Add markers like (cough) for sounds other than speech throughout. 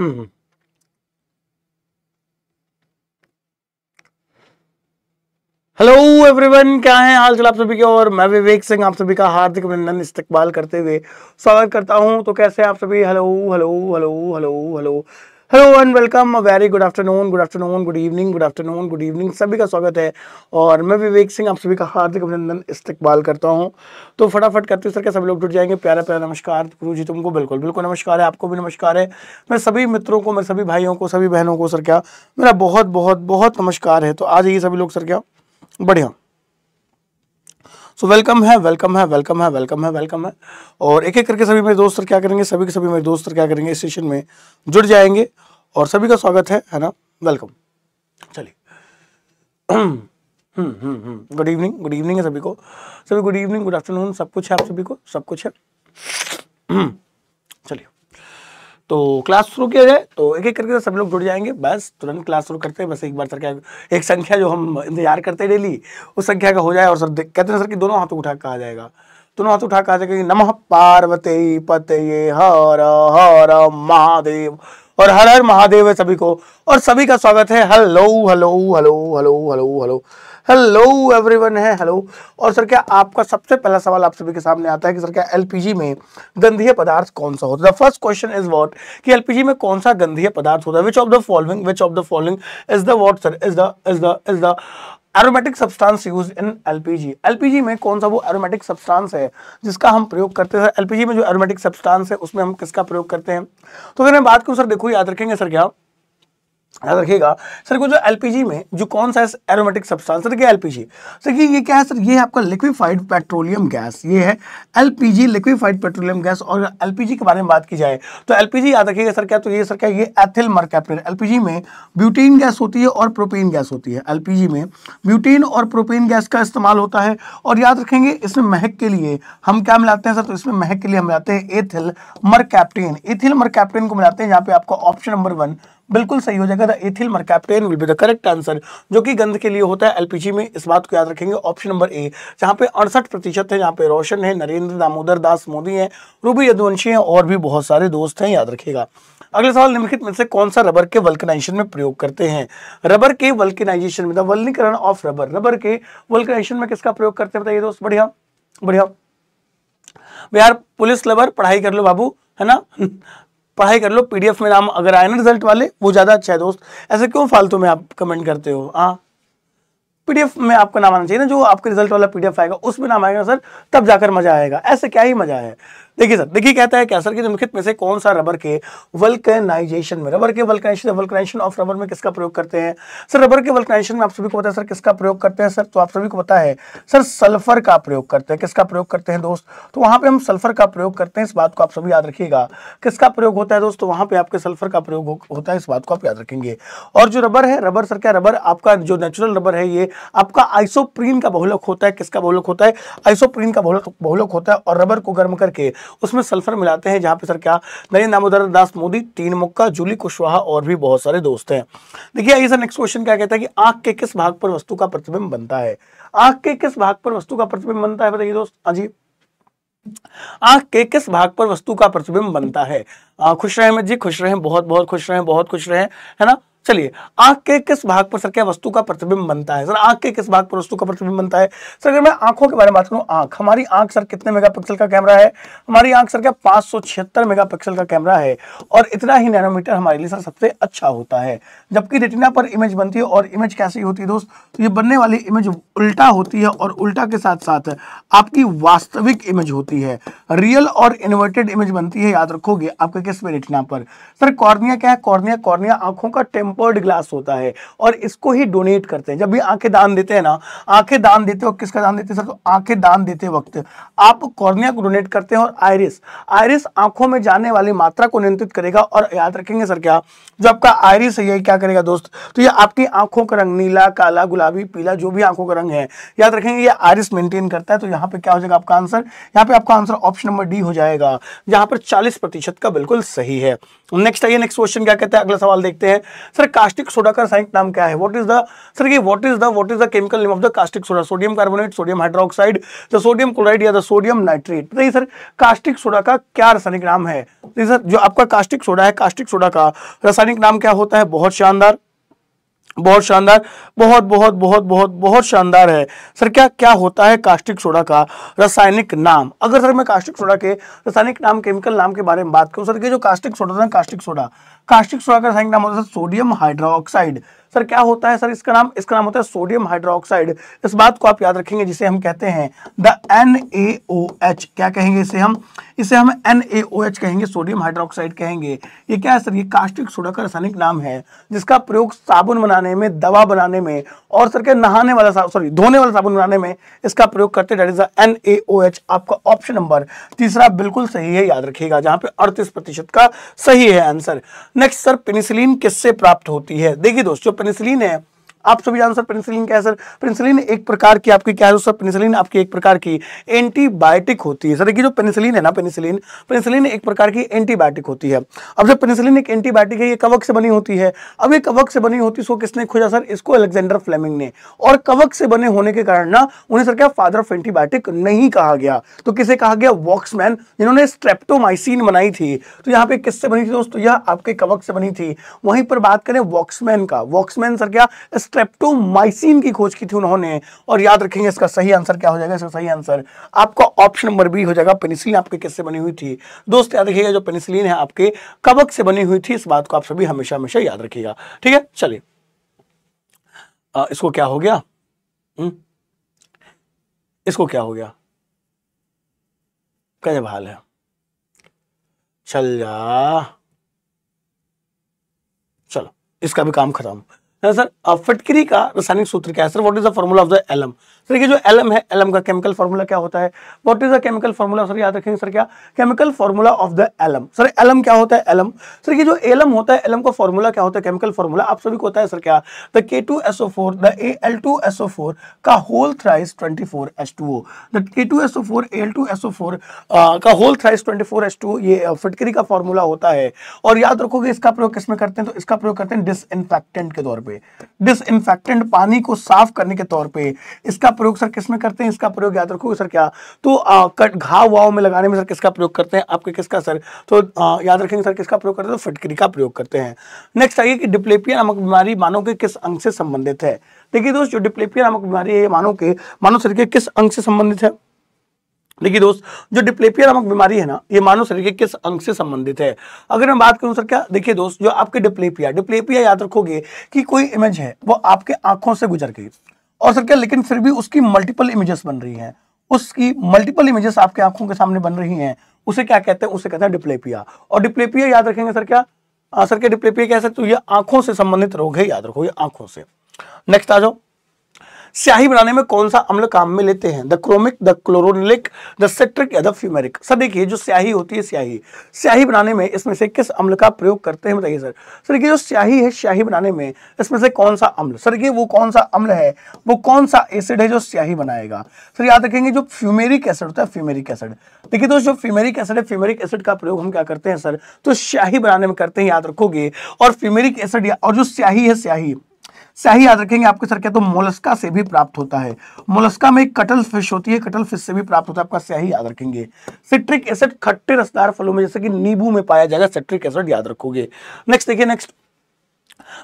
Hello mm-hmm. Everyone क्या है हाल चाल आप सभी के और मैं विवेक सिंह आप सभी का हार्दिक अभिनंदन इस्तकबाल करते हुए स्वागत करता हूं तो कैसे आप सभी hello hello hello hello hello hello and welcome very good afternoon good afternoon good evening good afternoon good evening सभी का स्वागत है और मैं विवेक सिंह आप सभी का हार्दिक अभिनंदन इस्तेकबाल करता हूं तो फटाफट करते सर के सभी लोग जुट जाएंगे प्यारा प्यारा नमस्कार गुरु जी तुमको बिल्कुल बिल्कुल नमस्कार है आपको भी नमस्कार है मैं सभी मित्रों को मेरे सभी भाइयों को सभी बहनों को सर क्या मेरा बहुत बहुत बहुत नमस्कार है तो आ जाइए सभी लोग सर क्या बढ़िया सो तो वेलकम है वेलकम है वेलकम है वेलकम है वेलकम है और एक एक करके सभी मेरे दोस्त क्या करेंगे सभी के सभी मेरे दोस्त क्या करेंगे इस सेशन में जुड़ जाएंगे और सभी का स्वागत है है ना वेलकम चलिए गुड इवनिंग गुड इवनिंग है सभी को सभी गुड इवनिंग गुड आफ्टरनून सब कुछ है आप सभी को सब कुछ है हम्म। चलिए तो क्लास शुरू किया जाए तो एक एक करके तो सब लोग जुड़ जाएंगे बस तुरंत क्लास शुरू करते हैं बस एक बार सर क्या एक संख्या जो हम इंतजार करते हैं डेली उस संख्या का हो जाए और सर कहते हैं सर कि दोनों हाथों उठा कहा जाएगा दोनों हाथ उठा कहा जाएगा नमः पार्वती पते हर हर महादेव और हर हर महादेव है सभी को और सभी का स्वागत है hello hello hello hello hello hello hello everyone है हेलो और सर क्या आपका सबसे पहला सवाल आप सभी के सामने आता है कि सर क्या एलपीजी में गंधीय पदार्थ कौन सा होता है फर्स्ट क्वेश्चन इज व्हाट कि एलपीजी में कौन सा गंधीय पदार्थ होता है which of the following which of the following is the what sir is the is the is the aromatic substance use in LPG LPG में कौन सा वो एरोमेटिक सब्सटेंस है जिसका हम प्रयोग करते हैं एलपीजी में जो एरोमेटिक सब्सटेंस है उसमें हम किसका प्रयोग करते हैं तो अगर मैं बात करूँ सर देखो याद रखेंगे सर क्या याद रखिएगा सर को जो एलपीजी में जो कौन सा एरोमेटिक सब्सटेंस सर क्या एलपीजी सर कि ये क्या है सर ये है आपका लिक्विफाइड पेट्रोलियम गैस ये है एलपीजी लिक्विफाइड पेट्रोलियम गैस और एलपीजी के बारे में बात की जाए तो एलपीजी याद रखिएगा सर क्या तो ये सर क्या ये एथिल मरकैप्टेन एलपीजी में ब्यूटीन गैस होती है और प्रोपेन गैस होती है एलपीजी में ब्यूटीन और प्रोपेन गैस का इस्तेमाल होता है और याद रखेंगे इसमें महक के लिए हम क्या मिलाते हैं सर तो इसमें महक के लिए हम मिलाते हैं एथिल मरकैप्टेन एथिल मरकैप्टेन को मिलाते हैं यहाँ पे आपका ऑप्शन नंबर वन बिल्कुल सही हो जाएगा the ethyl mercaptan will be the correct answer जो कि गंध के लिए होता है एलपीजी में इस बात को याद रखेंगे ऑप्शन नंबर ए जहाँ पे अड़सठ प्रतिशत है जहाँ पे रोशन है नरेंद्र दामोदर दास मोदी हैं रूबी यदुवंशी हैं और भी बहुत सारे दोस्त हैं याद रखेगा अगले सवाल निम्नलिखित में से कौन सा रबर के वल्कनाइजेशन में प्रयोग करते हैं रबर के वल्कनाइजेशन में द वल्नीकरण ऑफ रबर रबर के वल्कनाइजेशन में किसका प्रयोग करते हैं बताइए दोस्त बढ़िया बढ़िया यार पुलिस लवर पढ़ाई कर लो बाबू है ना पढ़ाई कर लो पीडीएफ में नाम अगर आए ना रिजल्ट वाले वो ज़्यादा अच्छा है दोस्त ऐसे क्यों फालतू में आप कमेंट करते हो हाँ पीडीएफ में आपका नाम आना चाहिए ना जो आपके रिजल्ट वाला पीडीएफ आएगा उसमें नाम आएगा सर तब जाकर मज़ा आएगा ऐसे क्या ही मज़ा है देखिए सर देखिए कहता है क्या सर कि निम्नलिखित में से कौन सा रबर के वल्कनाइजेशन में रबर के वल्कनाइजेशन वल्कनाइजेशन ऑफ रबर में किसका प्रयोग करते हैं सर रबर के वल्कनाइजेशन में आप सभी को पता है सर किसका प्रयोग करते हैं सर तो आप सभी को पता है सर सल्फर का प्रयोग करते हैं किसका प्रयोग करते हैं दोस्त तो वहां पर हम सल्फर का प्रयोग करते हैं इस बात को आप सभी याद रखिएगा किसका प्रयोग होता है दोस्तों तो वहां पर आपके सल्फर का प्रयोग होता है इस बात को आप याद रखेंगे और जो रबर है रबर सर क्या रबर आपका जो नेचुरल रबर है ये आपका आइसोप्रीन का बहुलक होता है किसका बहुलक होता है आइसोप्रीन का बहुलक होता है और रबर को गर्म करके उसमें सल्फर मिलाते हैं जहाँ पे सर क्या नरेंद्र दामोदर दास मोदी तीन मुक्का जूली कुशवाहा और भी बहुत सारे दोस्त हैं देखिए आइए सर नेक्स्ट क्वेश्चन क्या कहता है कि आँख के किस भाग पर वस्तु का प्रतिबिंब बनता है आँख के किस भाग पर वस्तु का प्रतिबिंब बनता है बताइए दोस्त हाँ जी आंख के किस भाग पर वस्तु का प्रतिबिंब बनता है खुश रहे अमित जी खुश रहे बहुत बहुत खुश रहे बहुत खुश रहे है ना चलिए आंख के किस भाग पर सर क्या वस्तु का प्रतिबिंब बनता है सर आंख के किस भाग पर वस्तु का प्रतिबिंब बनता है सर अगर मैं आंखों के बारे में बात करूं आंख हमारी आंख सर कितने मेगापिक्सल का कैमरा है हमारी आंख सर क्या पांच मेगापिक्सल का कैमरा है और इतना ही नैनोमीटर हमारे लिए सर सबसे अच्छा होता है जबकि रेटिना पर इमेज बनती है और इमेज कैसी होती है दोस्त तो ये बनने वाली इमेज उल्टा होती है और उल्टा के साथ साथ आपकी वास्तविक इमेज होती है रियल और इन्वर्टेड इमेज बनती है याद रखोगे आपके किस में रेटिना पर सर कॉर्निया क्या है कॉर्निया कॉर्निया आंखों का टेम टेम्पर्ड ग्लास होता है और इसको ही डोनेट करते हैं जब भी आंखें दान देते हैं ना आंखें दान देते वक्त किसका दान देते हैं सर तो आंखें दान देते वक्त आप कॉर्निया को डोनेट करते हैं और आयरिस आयरिस आंखों में जाने वाली मात्रा को नियंत्रित करेगा और याद रखेंगे सर क्या जो आपका आयरिस है ये क्या करेगा दोस्त तो ये आपकी आंखों का रंग नीला काला गुलाबी पीला जो भी आंखों का रंग है याद रखेंगे ये आयरिस मेंटेन करता है तो यहाँ पे क्या हो जाएगा आपका आंसर यहाँ पे आपका आंसर ऑप्शन नंबर डी हो जाएगा यहाँ पर चालीस का बिल्कुल सही है नेक्स्ट आइए नेक्स्ट क्वेश्चन क्या कहते हैं अगला सवाल देखते हैं सर सर कास्टिक सोडा का रासायनिक नाम क्या है वॉट इज द सर ये what is the what is the chemical name of the caustic soda sodium carbonate sodium hydroxide the sodium chloride या द सोडियम नाइट्रेट बताइए सर कास्टिक सोडा का क्या रासायनिक नाम है सर जो आपका कास्टिक सोडा है कास्टिक सोडा का रासायनिक नाम क्या होता है बहुत शानदार बहुत शानदार बहुत बहुत बहुत बहुत बहुत शानदार है सर क्या क्या होता है कास्टिक सोडा का रासायनिक नाम अगर सर मैं कास्टिक सोडा के रासायनिक नाम केमिकल नाम के बारे में बात करूं सर ये जो कास्टिक सोडा था कास्टिक सोडा कास्टिक सोडा का रासायनिक नाम होता है सोडियम हाइड्रोक्साइड सर क्या होता है सर इसका नाम इसका नाम होता है सोडियम हाइड्रोक्साइड इस बात को आप याद रखेंगे जिसे हम कहते हैं द एन क्या कहेंगे इसे हम इसे हम एन कहेंगे सोडियम हाइड्रोक्साइड कहेंगे ये क्या है सर ये कास्टिक सोडा का रासायनिक नाम है जिसका प्रयोग साबुन बनाने में दवा बनाने में और सर के नहाने वाला सॉरी धोने वाला साबुन बनाने में इसका प्रयोग करते डेट इज द एन आपका ऑप्शन नंबर तीसरा बिल्कुल सही है याद रखिएगा जहां पर अड़तीस प्रतिशत का सही है आंसर नेक्स्ट सर पेनिसिलिन किससे प्राप्त होती है देखिए दोस्तों पेनिसिलिन है आप सभी आंसर पेनिसिलिन क्या है सर पेनिसिलिन एक प्रकार की आपकी क्या है सर पेनिसिलिन आपकी एक प्रकार की एंटीबायोटिक होती है सर देखिए जो पेनिसिलिन है ना पेनिसिलिन पेनिसिलिन एक प्रकार की एंटीबायोटिक होती है अब जब पेनिसिलिन एक एंटीबायोटिक है ये कवक से बनी होती है अब ये कवक से बनी होती है इसको किसने खोजा सर इसको अलेक्जेंडर फ्लेमिंग ने और कवक से बने होने के कारण ना उन्हें सर क्या फादर ऑफ एंटीबायोटिक नहीं कहा गया तो किसे कहा गया वॉक्समैन जिन्होंने स्ट्रेप्टोमाइसिन बनाई थी तो यहाँ पे किससे बनी थी दोस्तों यह आपके कवक से बनी थी वहीं पर बात करें वॉक्समैन का वॉक्समैन सर क्या स्ट्रेप्टोमाइसिन की खोज की थी उन्होंने और याद रखेंगे इसका सही आंसर क्या हो जाएगा इसका सही आंसर आपका ऑप्शन नंबर बी हो जाएगा पेनिसिलिन आपके किससे बनी हुई थी दोस्त याद रखिएगा जो पेनिसिलिन है आपके कवक से बनी हुई थी इस बात को आप सभी हमेशा हमेशा याद रखिएगा ठीक है चलिए इसको क्या हो गया हुँ? हम्म? इसको क्या हो गया कैसे हाल है चल जा चलो इसका भी काम खत्म सर फटकरी का रासायनिक सूत्र क्या है sir what is the formula of the alum sir ये जो एलम है एलम का केमिकल फॉर्मूला क्या होता है what is the chemical formula sir याद रखेंगे सर क्या chemical formula of the alum sir alum क्या होता है एलम सर ये जो एलम होता है एलम का फॉर्मूला क्या होता है केमिकल फॉर्मूला आप सभी को होता है सर क्या the K two S O four the A L two S O four का whole thrice twenty four S two O the K two S O four L two S O four का whole thrice twenty four S two ये uh, फटकरी का formula होता है और याद रखोगे इसका प्रयोग किसमें करते हैं तो इसका प्रयोग करते हैं डिसइनफेक्टेंट के तौर पर पे डिसइनफेक्टेंट पानी को साफ करने के तौर पे इसका प्रयोग सर किसमें करते हैं इसका प्रयोग याद रखो सर क्या तो कट घाव वाव में लगाने में सर किसका प्रयोग करते हैं आपके किसका सर तो आ, याद रखेंगे सर किसका प्रयोग करते हैं तो फिटकरी का प्रयोग करते हैं नेक्स्ट आइए कि डिप्लेपिया नामक बीमारी मानव के किस अंग से संबंधित है देखिए दोस्त जो डिप्लेपिया नामक बीमारी है मानव के मानव शरीर के किस अंग से संबंधित है देखिए दोस्त जो डिप्लेपिया नामक बीमारी है ना ये मानव शरीर के किस अंग से संबंधित है अगर मैं बात करूं सर क्या देखिए दोस्त जो आपके डिप्लेपिया डिप्लेपिया याद रखोगे कि कोई इमेज है वो आपके आंखों से गुजर गई और सर क्या लेकिन फिर भी उसकी मल्टीपल इमेजेस बन रही हैं उसकी मल्टीपल इमेजेस आपके आंखों के सामने बन रही हैं उसे क्या कहते हैं उसे कहते हैं डिप्लेपिया और डिप्लेपिया याद रखेंगे सर क्या सर क्या डिप्लेपिया कैसे तो ये आंखों से संबंधित रोग है याद रखो ये आंखों से नेक्स्ट आ जाओ स्याही बनाने में कौन सा अम्ल काम में लेते हैं the chromic the chloranilic the citric या द फ्यूमेरिक सर देखिए जो स्याही होती है स्याही स्याही बनाने में इसमें से किस अम्ल का प्रयोग करते हैं बताइए सर सर देखिए जो स्याही है स्याही बनाने में इसमें से कौन सा अम्ल सर देखिए वो कौन सा अम्ल है वो कौन सा एसिड है जो स्याही बनाएगा सर याद रखेंगे जो फ्यूमेरिक एसिड होता है फ्यूमेरिक एसिड देखिए दोस्त तो जो फ्यूमेरिक एसिड है फ्यूमेरिक एसिड का प्रयोग हम क्या करते हैं सर तो स्याही बनाने में करते हैं याद रखोगे और फ्यूमेरिक एसिड और जो स्याही है स्याही सही याद रखेंगे आपके सर क्या तो मोलस्का से भी प्राप्त होता है मोलस्का में कटल फिश होती है कटल फिश से भी प्राप्त होता है आपका स्याही याद रखेंगे सिट्रिक एसिड खट्टे रसदार फलों में जैसे कि नींबू में पाया जाएगा सिट्रिक एसिड याद रखोगे नेक्स्ट देखिए नेक्स्ट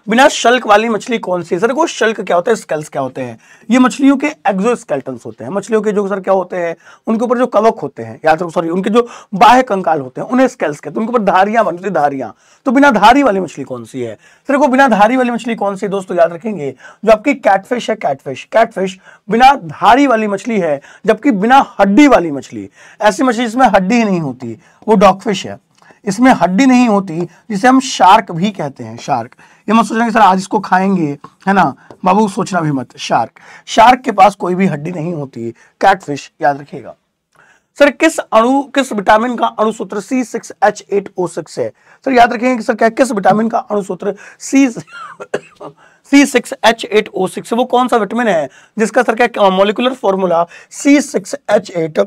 बिना शल्क वाली मछली कौन सी सर को शल्क क्या होता है स्केल्स क्या होते हैं ये मछलियों के एक्जोस्केल्टन्स होते हैं मछलियों के जो सर क्या होते हैं उनके ऊपर जो कवक होते हैं याद रखो सॉरी उनके जो बाह्य कंकाल होते हैं उन्हें स्केल्स कहते हैं उनके ऊपर धारियां बनती धारियां तो बिना धारी वाली मछली कौन सी है सर को बिना धारी वाली मछली कौन सी दोस्तों याद रखेंगे जो आपकी कैटफिश है कैटफिश कैटफिश बिना धारी वाली मछली है जबकि बिना हड्डी वाली मछली ऐसी मछली जिसमें हड्डी नहीं होती वो डॉगफिश है इसमें हड्डी नहीं होती जिसे हम शार्क भी कहते हैं शार्क ये मत सोचना कि सर आज इसको खाएंगे है ना बाबू सोचना भी मत शार्क शार्क के पास कोई भी हड्डी नहीं होती कैटफिश याद रखिएगा सर किस अणु किस विटामिन का अणुसूत्र C six H eight O six है सर याद रखेंगे कि सर क्या किस विटामिन का अणुसूत्र C C six H eight O six वो कौन सा विटामिन है जिसका सर क्या molecular formula C six H eight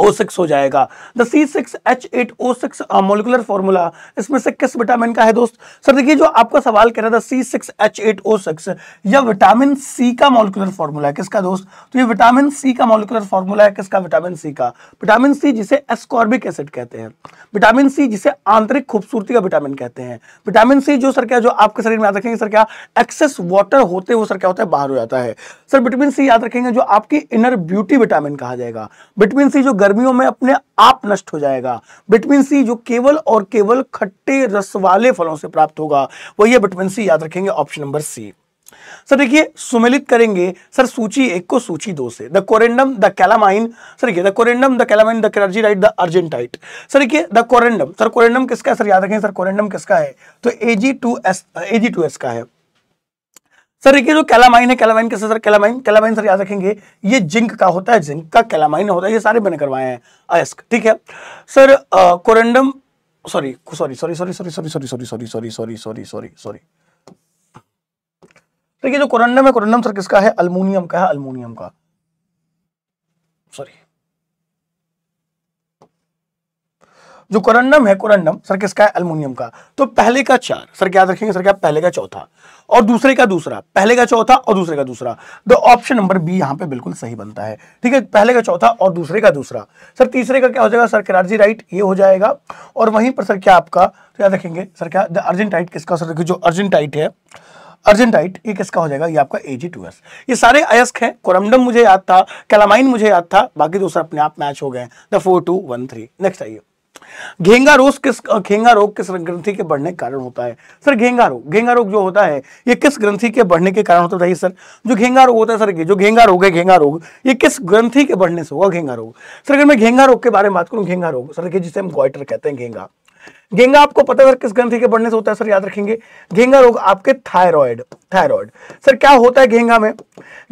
O six हो जाएगा the C six H eight O six molecular formula इसमें से किस विटामिन का है दोस्त सर देखिए जो आपका सवाल कह रहा था C six H eight O six यह विटामिन सी का मोलिकुलर फॉर्मूला है किसका दोस्त तो ये विटामिन सी का मोलिकुलर फॉर्मूला है किसका विटामिन सी का विटामिन सी जिसे एस्कॉर्बिक एसिड कहते हैं विटामिन सी जिसे आंतरिक खूबसूरती का विटामिन कहते हैं विटामिन सी जो सर क्या जो आपके शरीर में याद रखेंगे सर क्या एक्सेस वाटर होते हुए सर क्या होता है बाहर हो जाता है सर विटामिन सी याद रखेंगे जो आपकी इनर ब्यूटी विटामिन कहा जाएगा विटामिन सी जो गर्मियों में अपने आप नष्ट हो जाएगा विटामिन सी जो केवल और केवल खट्टे रस वाले फलों से प्राप्त होगा वही है विटामिन सी याद रखेंगे ऑप्शन नंबर सी सर देखिए सुमेलित करेंगे सर सूची एक को सूची दो से the corundum the calamine sir देखिए the corundum the calamine the cerargyrite the argentite sir देखिए द कोरेंडम सर कोरेंडम किसका है सर याद रखें सर कोरेंडम किसका है तो A G two S A G two S का है सर देखिए जो कैलामाइन है कैलामाइन कैसे सर कैलामाइन कैलामाइन सर याद रखेंगे ये जिंक का होता है जिंक का कैलामाइन होता है ये सारे मैंने करवाए हैं अयस्क ठीक है sir corundum sorry sorry sorry sorry sorry sorry sorry sorry sorry sorry sorry sorry sorry sorry देखिए जो कोरेंडम है कोरेंडम सर किसका है अल्मोनियम का है अल्मोनियम का सॉरी जो कोरंडम है कोरंडम सर किसका है अल्मोनियम का तो पहले का चार सर याद रखेंगे सर क्या पहले का चौथा और दूसरे का दूसरा पहले का चौथा और दूसरे का दूसरा तो ऑप्शन नंबर बी यहां पे बिल्कुल सही बनता है ठीक है पहले का चौथा और दूसरे का दूसरा सर तीसरे का क्या हो जाएगा सर किरार्जी राइट ये हो जाएगा और वहीं पर सर क्या आपका तो याद रखेंगे सर क्या द अर्जेंटाइट किसका सर जो अर्जेंटाइट है अर्जेंटाइट ये किसका हो जाएगा ये आपका एजी टू एस ये सारे अयस्क हैं कोरमडम मुझे याद था कैलामाइन मुझे याद था बाकी दूसरा अपने आप मैच हो गए the four two one three next आइए घेंगा रोग किस घेंगा रोग किस ग्रंथि के बढ़ने के कारण होता है सर घेंगा रोग घेंगा रोग जो होता है ये किस ग्रंथि के बढ़ने के कारण होता है बताइए सर जो घेंगा रोग होता है सर जो घेंगा रोग है घेंगा रोग ये किस ग्रंथि के बढ़ने से होगा घेंगा रोग सर अगर मैं घेंगा रोग के बारे में बात करूँ घेंगा रोग सर देखिए जिसे हम गॉइटर कहते हैं घेंगा घेंगा आपको पता है सर किस ग्रंथि के बढ़ने से होता है सर याद रखेंगे घेंगा रोग आपके थायराइड थायराइड सर क्या होता है घेंगा में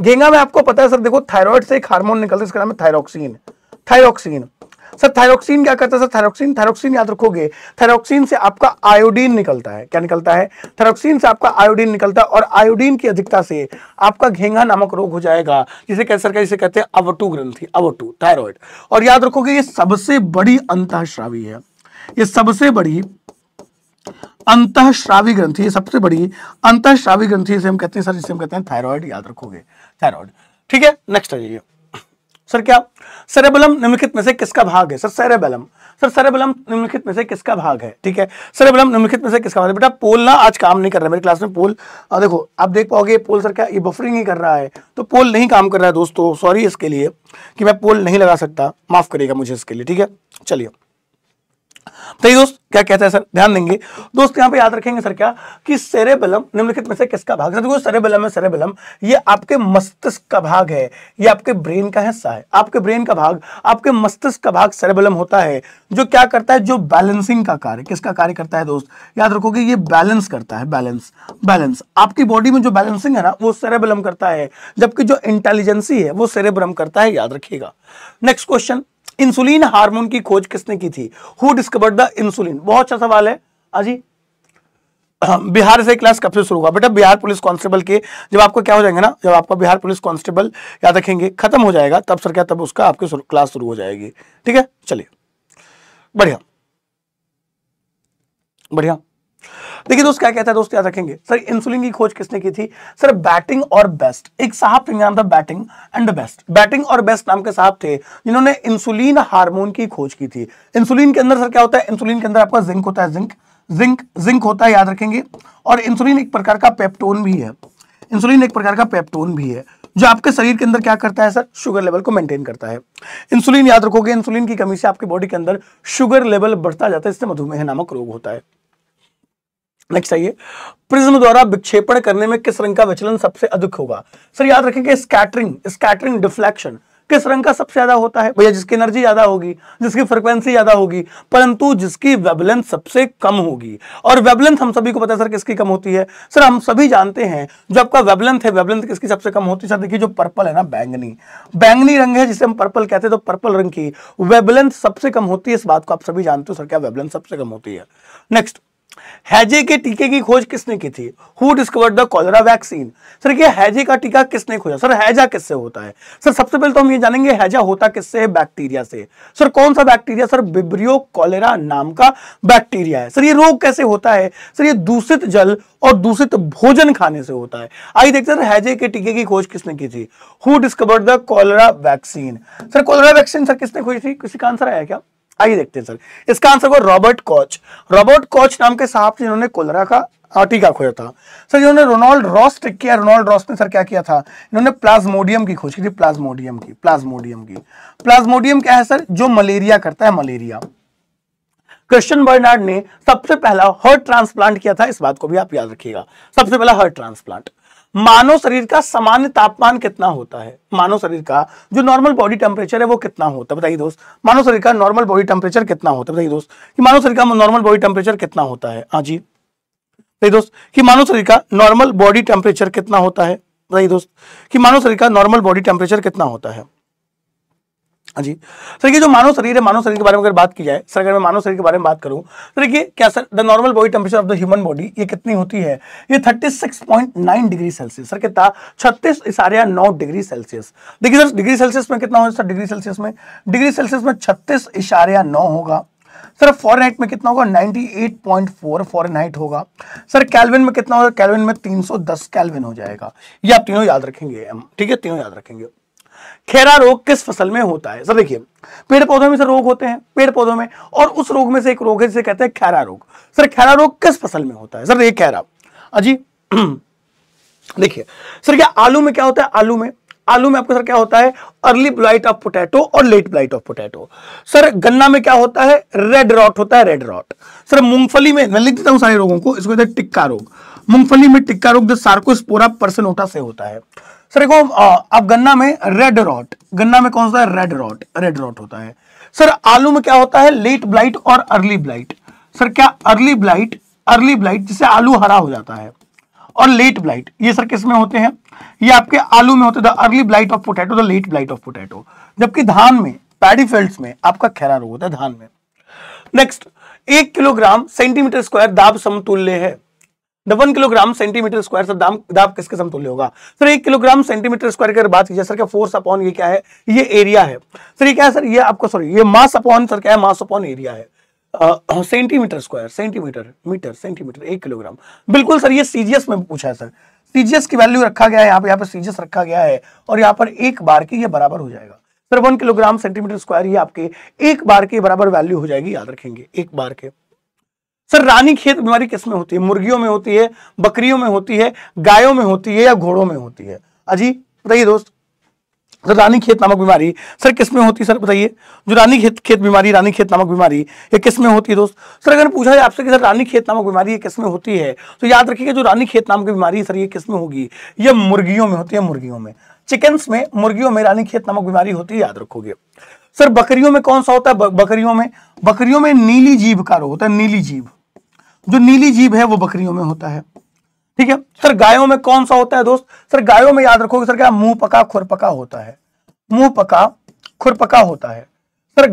घेंगा में आपको पता है सर देखो थायराइड से एक हार्मोन निकलता है इसका नाम है थायरोक्सीन थायरोक्सीन सर थायरोक्सिन क्या करता है सर थायरोक्सिन थायरोक्सिन याद रखोगे थायरोक्सिन से आपका आयोडीन निकलता है क्या निकलता है थायरोक्सिन से आपका आयोडीन निकलता है और आयोडीन की अधिकता से आपका घेंगा नामक रोग हो जाएगा जिसे कैंसर का जिसे कहते हैं अवटू ग्रंथी अवटू थायरॉयड और याद रखोगे ये सबसे बड़ी अंतःश्रावी है ये सबसे बड़ी अंतःश्रावी ग्रंथी सबसे बड़ी अंतःश्रावी ग्रंथि से हम कहते हैं सर जिसे हम कहते हैं थायरॉयड याद रखोगे थायरॉयड ठीक है नेक्स्ट आ जाइए सर क्या सरेबलम निम्नलिखित में से किसका भाग है सर सरेबलम सर सरेबलम निम्नलिखित में से किसका भाग है ठीक है सरेबलम निम्नलिखित में से किसका भाग है बेटा पोल ना आज काम नहीं कर रहा है मेरी क्लास में पोल आ, देखो आप देख पाओगे पोल सर क्या ये बफरिंग ही कर रहा है तो पोल नहीं काम कर रहा है दोस्तों सॉरी इसके लिए कि मैं पोल नहीं लगा सकता माफ़ करेगा मुझे इसके लिए ठीक है चलिए सही तो दोस्त क्या कहता है सर ध्यान देंगे दोस्त यहाँ पे याद रखेंगे सर क्या कि सेरेबलम निम्नलिखित में से किसका भाग है सेरेबलम है सेरेबलम ये आपके मस्तिष्क का भाग है ये आपके ब्रेन का हिस्सा है आपके ब्रेन का भाग आपके मस्तिष्क का भाग सेरेबलम होता है जो क्या करता है जो बैलेंसिंग का कार्य किसका कार्य करता है दोस्त याद रखोगे ये बैलेंस करता है बैलेंस बैलेंस आपकी बॉडी में जो बैलेंसिंग है ना वो सेरेबलम करता है जबकि जो इंटेलिजेंसी है वो सेरेबलम करता है याद रखिएगा नेक्स्ट क्वेश्चन इंसुलिन हार्मोन की खोज किसने की थी हु डिस्कवर्ड द इंसुलिन बहुत अच्छा सवाल है अजी बिहार से क्लास कब से शुरू हुआ बेटा बिहार पुलिस कांस्टेबल के जब आपको क्या हो जाएंगे ना जब आपका बिहार पुलिस कांस्टेबल याद रखेंगे खत्म हो जाएगा तब सर क्या तब उसका आपकी क्लास शुरू हो जाएगी ठीक है चलिए बढ़िया बढ़िया देखिए दोस्त क्या कहता है दोस्त याद रखेंगे सर इंसुलिन की खोज किसने की थी सर बैटिंग और बेस्ट एक साहब का नाम था बैटिंग एंड बेस्ट बैटिंग और बेस्ट नाम के साहब थे जिन्होंने इंसुलिन हार्मोन की खोज की थी इंसुलिन के अंदर सर क्या होता है इंसुलिन के अंदर आपका जिंक होता है जिंक जिंक जिंक होता है याद रखेंगे और इंसुलिन एक प्रकार का पेप्टोन भी है इंसुलिन एक प्रकार का पेप्टोन भी है जो आपके शरीर के अंदर क्या करता है सर शुगर लेवल को मेंटेन करता है इंसुलिन याद रखोगे इंसुलिन की कमी से आपके बॉडी के अंदर शुगर लेवल बढ़ता जाता है इससे मधुमेह नामक रोग होता है नेक्स्ट आइए प्रिज्म द्वारा विक्षेपण करने में किस रंग का विचलन सबसे अधिक होगा सर याद रखेंगे स्कैटरिंग स्कैटरिंग डिफ्लेक्शन किस रंग का सबसे ज्यादा होता है भैया जिसकी एनर्जी ज्यादा होगी जिसकी फ्रिक्वेंसी ज्यादा होगी परंतु जिसकी वेबलेंथ सबसे कम होगी और वेबलेंथ हम सभी को पता है सर किसकी कम होती है सर हम सभी जानते हैं जो आपका वेबलेंथ है वेबलेंथ किसकी सबसे कम होती है सर देखिए जो पर्पल है ना बैंगनी बैंगनी रंग है जिसे हम पर्पल कहते हैं तो पर्पल रंग की वेबलेंथ सबसे कम होती है इस बात को आप सभी जानते हो सर क्या वेबलेंथ सबसे कम होती है नेक्स्ट हैजे के टीके की खोज किसने की थी who discovered the cholera vaccine sir ये हैजे का टीका किसने खोजा सर हैजा किससे होता है सर सबसे पहले तो हम ये जानेंगे हैजा होता किससे है बैक्टीरिया से सर कौन सा बैक्टीरिया सर बिब्रियो कॉलेरा नाम का बैक्टीरिया है सर ये रोग कैसे होता है सर ये दूषित जल और दूषित भोजन खाने से होता है आइए देखते सर हैजे के टीके की खोज किसने की थी who discovered the cholera vaccine sir cholera vaccine sir किसने खोजी थी किसी का आंसर आया क्या आइए देखते हैं सर इसका आंसर होगा रॉबर्ट कॉच रॉबर्ट कॉच नाम के साहब से इन्होंने कोलरा का टीका खोया था सर इन्होंने रोनाल्ड रॉस ट्रिक किया रोनाल्ड रॉस ने सर क्या किया था इन्होंने प्लाज्मोडियम की खोज की थी प्लाज्मोडियम की प्लाज्मोडियम की प्लाज्मोडियम क्या है सर जो मलेरिया करता है मलेरिया क्रिश्चियन बर्नार्ड ने सबसे पहला हर्ट ट्रांसप्लांट किया था इस बात को भी आप याद रखिएगा सबसे पहला हर्ट ट्रांसप्लांट मानव शरीर का सामान्य तापमान कितना होता है मानव शरीर का जो नॉर्मल बॉडी टेम्परेचर है वो कितना होता है बताइए दोस्त मानव शरीर का नॉर्मल बॉडी टेम्परेचर कितना होता है बताइए दोस्त कि मानव शरीर का नॉर्मल बॉडी टेम्परेचर कितना होता है हाँ जी बताइए दोस्त कि मानव शरीर का नॉर्मल बॉडी टेम्परेचर कितना होता है बताइए दोस्त कि मानव शरीर का नॉर्मल बॉडी टेम्परेचर कितना होता है हाँ जी सर ये जो मानव शरीर है मानव शरीर के बारे में अगर बात की जाए सर अगर मैं मानव शरीर के बारे में बात करूँ तो देखिए क्या sir the normal body temperature of the human body ये कितनी होती है ये 36.9 डिग्री सेल्सियस सर कितना छत्तीस इशारिया नौ डिग्री सेल्सियस देखिए सर डिग्री सेल्सियस में कितना होगा सर डिग्री सेल्सियस में डिग्री सेल्सियस में छत्तीस इशारिया नौ होगा सर फॉरनहाइट में कितना होगा 98.4 फॉरनहाइट होगा सर कैलविन में कितना होगा कैलविन में 310 कैलविन हो जाएगा ये आप तीनों याद रखेंगे ठीक है तीनों याद रखेंगे खेरा रोग किस फसल में होता है सर देखिए पेड़ पौधों में सर रोग होते हैं पेड़ पौधों में और उस रोग में से एक रोग है जिसे कहते हैं खैरा रोग सर खैरा रोग किस फसल में होता है सर देखिए खैरा अजी देखिए सर क्या आलू में क्या होता है आलू में आलू में आपका सर क्या होता है अर्ली ब्लाइट ऑफ पोटैटो और late blight of potato sir गन्ना में क्या होता है रेड रॉट होता है रेड रॉट सर मूंगफली में मैं लिख देता हूं सारे रोगों को इसको टिक्का रोग मूंगफली में टिक्का रोग जो सार्कोस्पोरा परसनोटा से होता है सर देखो अब गन्ना में रेड रॉट गन्ना में कौन सा है रेड रॉट रेड रॉट होता है सर आलू में क्या होता है लेट ब्लाइट और अर्ली ब्लाइट सर क्या अर्ली ब्लाइट अर्ली ब्लाइट जिससे आलू हरा हो जाता है और लेट ब्लाइट ये सर किस में होते हैं ये आपके आलू में होते the early blight of potato the late blight of potato जबकि धान में पैडी में आपका खैरा रोग होता है धान में नेक्स्ट एक किलोग्राम सेंटीमीटर स्क्वायर दाब समतुल्य है one kilogram centimetre square sir दाम दाब किसके समतुल्य होगा सर एक किलोग्राम सेंटीमीटर स्क्वायर की अगर बात कीजिए सर क्या फोर्स अपॉन ये क्या है ये एरिया है सर ये क्या है सर ये आपको सॉरी ये मास अपॉन सर क्या है मास अपॉन एरिया है centimetre square centimetre metre centimetre एक किलोग्राम बिल्कुल सर ये सीजीएस में पूछा है सर सीजीएस की वैल्यू रखा गया है यहाँ पे यहाँ पे सीजीएस रखा गया है और यहाँ पर एक बार की ये बराबर हो जाएगा sir one kilogram centimetre square ये आपके एक बार के बराबर वैल्यू हो जाएगी याद रखेंगे एक बार के सर रानी खेत बीमारी किस में होती है मुर्गियों में होती है बकरियों में होती है गायों में होती है या घोड़ों में होती है अजी हाँ बताइए दोस्त सर रानी खेत नामक बीमारी सर किस में होती है सर बताइए जो रानी खेत खेत बीमारी रानी खेत नामक बीमारी ये किस में होती है दोस्त सर अगर पूछा जाए आपसे कि सर रानी खेत नामक बीमारी ये किस में होती है तो याद रखिएगा जो रानी खेत नामक बीमारी है सर ये किस में होगी ये मुर्गियों में होती है मुर्गियों में चिकन्स में मुर्गियों में रानी खेत नामक बीमारी होती है याद रखोगे सर बकरियों में कौन सा होता है बकरियों में बकरियों में नीली जीभ का रोग होता है नीली जीभ जो नीली जीभ है वो बकरियों में होता है ठीक है सर गायों में कौन सा होता है दोस्त सर गायों में याद रखोगे सर क्या मुंह पका खुर पका होता है मुंह पका खुर पका होता है सर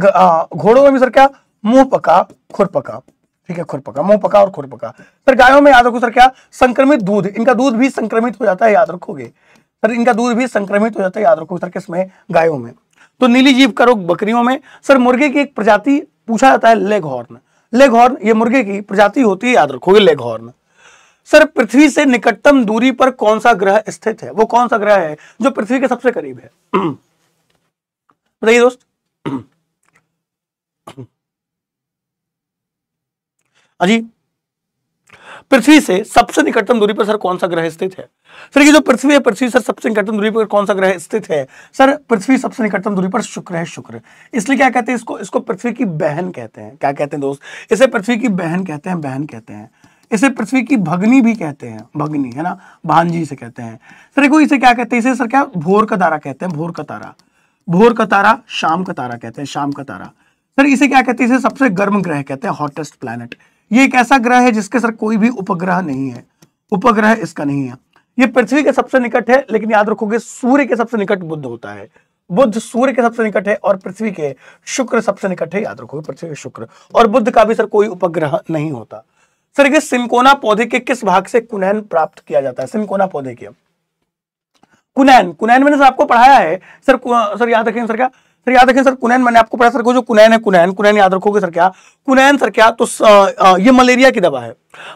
घोड़ों में भी सर क्या मुंह पका खुर पका ठीक है खुरपका मुंह पका और खुरपका सर गायों में याद रखो सर क्या संक्रमित दूध इनका दूध भी संक्रमित हो जाता है याद रखोगे सर इनका दूध भी संक्रमित हो जाता है याद रखो सर किसमें गायों में तो नीली जीव करो बकरियों में सर मुर्गे की एक प्रजाति पूछा जाता है लेग हॉर्न लेगहॉर्न ये मुर्गे की प्रजाति होती है याद रखोगे लेगहॉर्न सर पृथ्वी से निकटतम दूरी पर कौन सा ग्रह स्थित है वो कौन सा ग्रह है जो पृथ्वी के सबसे करीब है (clears throat) बताइए दोस्त (clears throat) अजी पृथ्वी से सबसे निकटतम दूरी पर सर कौन सा ग्रह स्थित है सर ये जो पृथ्वी है पृथ्वी सर सबसे निकटतम दूरी पर कौन सा ग्रह स्थित है सर पृथ्वी सबसे निकटतम दूरी पर शुक्र है शुक्र इसलिए क्या कहते हैं इसको इसको पृथ्वी की बहन कहते हैं क्या कहते हैं दोस्त इसे पृथ्वी की बहन कहते हैं बहन कहते हैं इसे पृथ्वी की भगनी भी कहते हैं भगनी है ना भानजी से कहते हैं सर देखो इसे क्या कहते हैं इसे सर क्या भोर का तारा कहते हैं भोर का तारा भोर का तारा शाम का तारा कहते हैं शाम का तारा सर इसे क्या कहते हैं इसे सबसे गर्म ग्रह कहते हैं हॉटेस्ट प्लैनेट ये एक ऐसा ग्रह है जिसके सर कोई भी उपग्रह नहीं है उपग्रह इसका नहीं है ये पृथ्वी के सबसे निकट है लेकिन याद रखोगे सूर्य के सबसे निकट बुद्ध होता है बुद्ध सूर्य के सबसे निकट है और पृथ्वी के शुक्र सबसे निकट है याद रखोगे पृथ्वी के शुक्र और बुद्ध का भी सर कोई उपग्रह नहीं होता सर ये सिमकोना पौधे के किस भाग से कुनैन प्राप्त किया जाता है सिमकोना पौधे के कुनैन कुनैन मैंने सर आपको पढ़ाया है सर सर याद रखें सर क्या सर याद रखें सर कुनैन मैंने आपको पढ़ा सर को जो कुनैन है कुनैन कुनैन याद रखोगे सर क्या कुनैन सर क्या तो ये मलेरिया की दवा है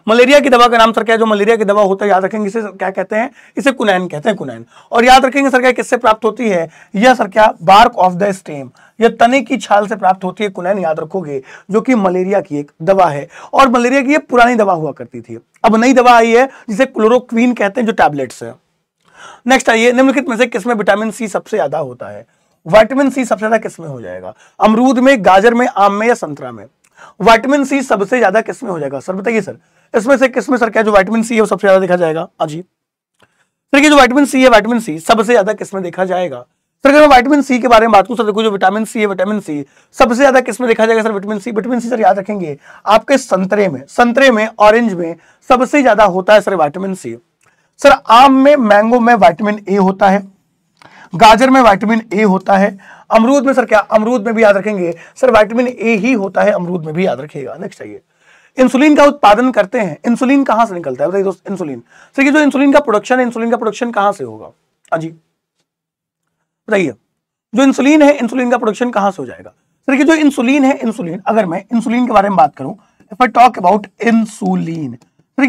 मलेरिया की दवा का नाम सर क्या जो मलेरिया की दवा होता है याद रखेंगे इसे क्या कहते हैं इसे कुनैन कहते हैं कुनैन और याद रखेंगे सर क्या किससे प्राप्त होती है यह सर क्या बार्क ऑफ द स्टेम यह तने की छाल से प्राप्त होती है कुनैन याद रखोगे जो कि मलेरिया की एक दवा है और मलेरिया की ये पुरानी दवा हुआ करती थी अब नई दवा आई है जिसे क्लोरोक्वीन कहते हैं जो टैबलेट्स है नेक्स्ट आइए निम्नलिखित में से किसमें विटामिन सी सबसे ज्यादा होता है वाइटामिन सी सबसे ज्यादा किसमें हो जाएगा अमरूद में गाजर में आम में या संतरा में वाइटामिन सी सबसे ज्यादा किसमें हो जाएगा सर बताइए सर इसमें से किसमें सर क्या जो वाइटामिन सी है वो सबसे ज्यादा देखा जाएगा अजी सर ये जो वाइटामिन सी है वाइटामिन सी सबसे ज्यादा किसमें देखा जाएगा सर अगर मैं वाइटामिन सी के बारे में बात करूं सर देखो जो विटामिन सी है विटामिन सी सबसे ज्यादा किसमें देखा जाएगा sir vitamin C vitamin C sir याद रखेंगे आपके संतरे में संतरे में ऑरेंज में सबसे ज्यादा होता है सर वाइटामिन सी सर आम में मैंगो में वाइटामिन ए होता है गाजर में वाइटामिन ए होता है अमरूद में सर क्या अमरूद में भी याद रखेंगे सर वाइटामिन ए ही होता है अमरूद में भी याद रखिएगा नेक्स्ट चाहिए इंसुलिन का उत्पादन करते हैं इंसुलिन कहां से निकलता है बताइए इंसुलिन सर जो इंसुलिन का प्रोडक्शन है इंसुलिन का प्रोडक्शन कहां से होगा हाँ जी बताइए जो इंसुलिन है इंसुलिन का प्रोडक्शन कहां से हो जाएगा सर जो इंसुलिन है इंसुलिन अगर मैं इंसुलिन के बारे में बात करूं if I talk about insulin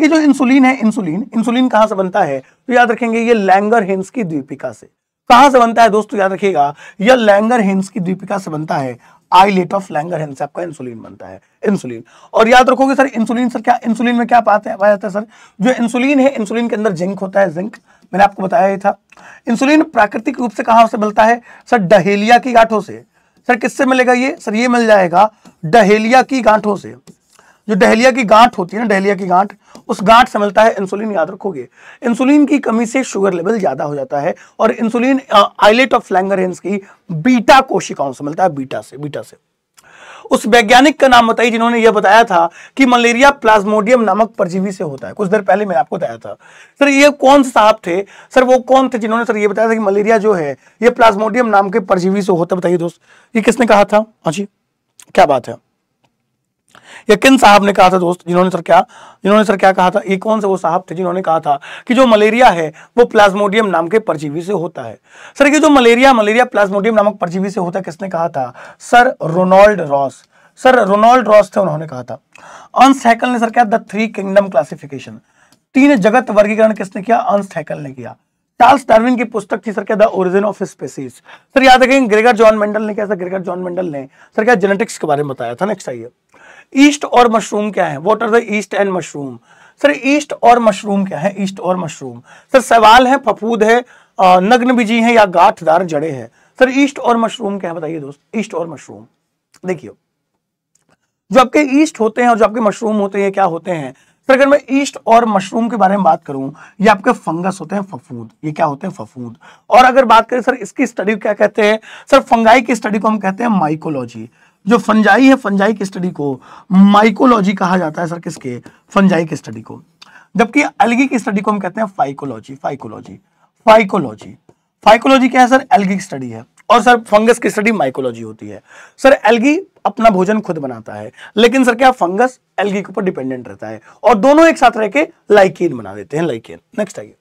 जो इंसुलिन है इंसुलिन इंसुलिन कहां से बनता है तो याद रखेंगे ये लैंगर हिंस की द्वीपिका से कहां से बनता है दोस्तों याद रखिएगा यह लैंगर हिंस की दीपिका से बनता है आईलेट ऑफ लैंगर हिंस आपका इंसुलिन बनता है इंसुलिन और याद रखोगे सर इंसुलिन सर क्या इंसुलिन में क्या पाते हैं जाता है सर जो इंसुलिन है इंसुलिन के अंदर जिंक होता है जिंक मैंने आपको बताया ही था इंसुलिन प्राकृतिक रूप से कहां से मिलता है सर डहेलिया की गांठों से सर किससे मिलेगा ये सर ये मिल जाएगा डहेलिया की गांठों से जो डहेलिया की गांठ होती है ना डहेलिया की गांठ उस गांठ संभलता है इंसुलिन याद रखोगे इंसुलिन की कमी से शुगर लेवल ज्यादा हो जाता है और इंसुलिन आइलेट ऑफ फ्लैंगर की बीटा कोशिकाओं से मिलता है बीटा से बीटा से उस वैज्ञानिक का नाम बताइए जिन्होंने यह बताया था कि मलेरिया प्लाज्मोडियम नामक परजीवी से होता है कुछ देर पहले मैंने आपको बताया था सर ये कौन से साहब थे सर वो कौन थे जिन्होंने सर ये बताया था कि मलेरिया जो है ये प्लाज्मोडियम नाम के परजीवी से होता बताइए दोस्त ये किसने कहा था हाँ जी क्या बात है या किन साहब ने कहा था दोस्त जिन्होंने सर क्या जिन्होंने सर क्या कहा था ये कौन से वो साहब थे जिन्होंने कहा था कि जो मलेरिया है वो प्लाज्मोडियम नाम के परजीवी से होता है सर ये जो मलेरिया मलेरिया प्लाज्मोडियम नामक परजीवी से होता है किसने कहा था sir Ronald Ross sir Ronald Ross थे उन्होंने कहा था अंश हैकल ने सर क्या द थ्री किंगडम क्लासिफिकेशन तीन जगत वर्गीकरण किसने किया अंश हैकल ने किया चार्ल्स डार्विन की पुस्तक थी सर क्या the origin of species sir याद रखें ग्रेगर जॉन मेंडल ने क्या सर ग्रेगर जॉन मेंडल ने सर क्या जेनेटिक्स के बारे में बताया था नेक्स्ट आइए ईस्ट और मशरूम क्या है what are the yeast and mushroom sir yeast और मशरूम क्या है ईस्ट और मशरूम सर सवाल है फफूद है नग्न बिजी है या गाठदार जड़े हैं सर ईस्ट और मशरूम क्या है बताइए दोस्त ईस्ट और मशरूम देखिए जो आपके ईस्ट होते हैं और जो आपके मशरूम होते हैं क्या होते हैं सर अगर मैं ईस्ट और मशरूम के बारे में बात करूं ये आपके फंगस होते हैं फफूद ये क्या होते हैं फफूद और अगर बात करें सर इसकी स्टडी क्या कहते हैं सर फंगाई की स्टडी को हम कहते हैं माइकोलॉजी जो फंजाई है फंजाई की स्टडी को माइकोलॉजी कहा जाता है सर किसके फंजाई की स्टडी को जबकि एलगी की स्टडी को हम कहते हैं फाइकोलॉजी फाइकोलॉजी फाइकोलॉजी फाइकोलॉजी क्या है सर एलगी की स्टडी है और सर फंगस की स्टडी माइकोलॉजी होती है सर एलगी अपना भोजन खुद बनाता है लेकिन सर क्या फंगस एलगी के ऊपर डिपेंडेंट रहता है और दोनों एक साथ रह के लाइकेन बना देते हैं लाइकेन नेक्स्ट आइए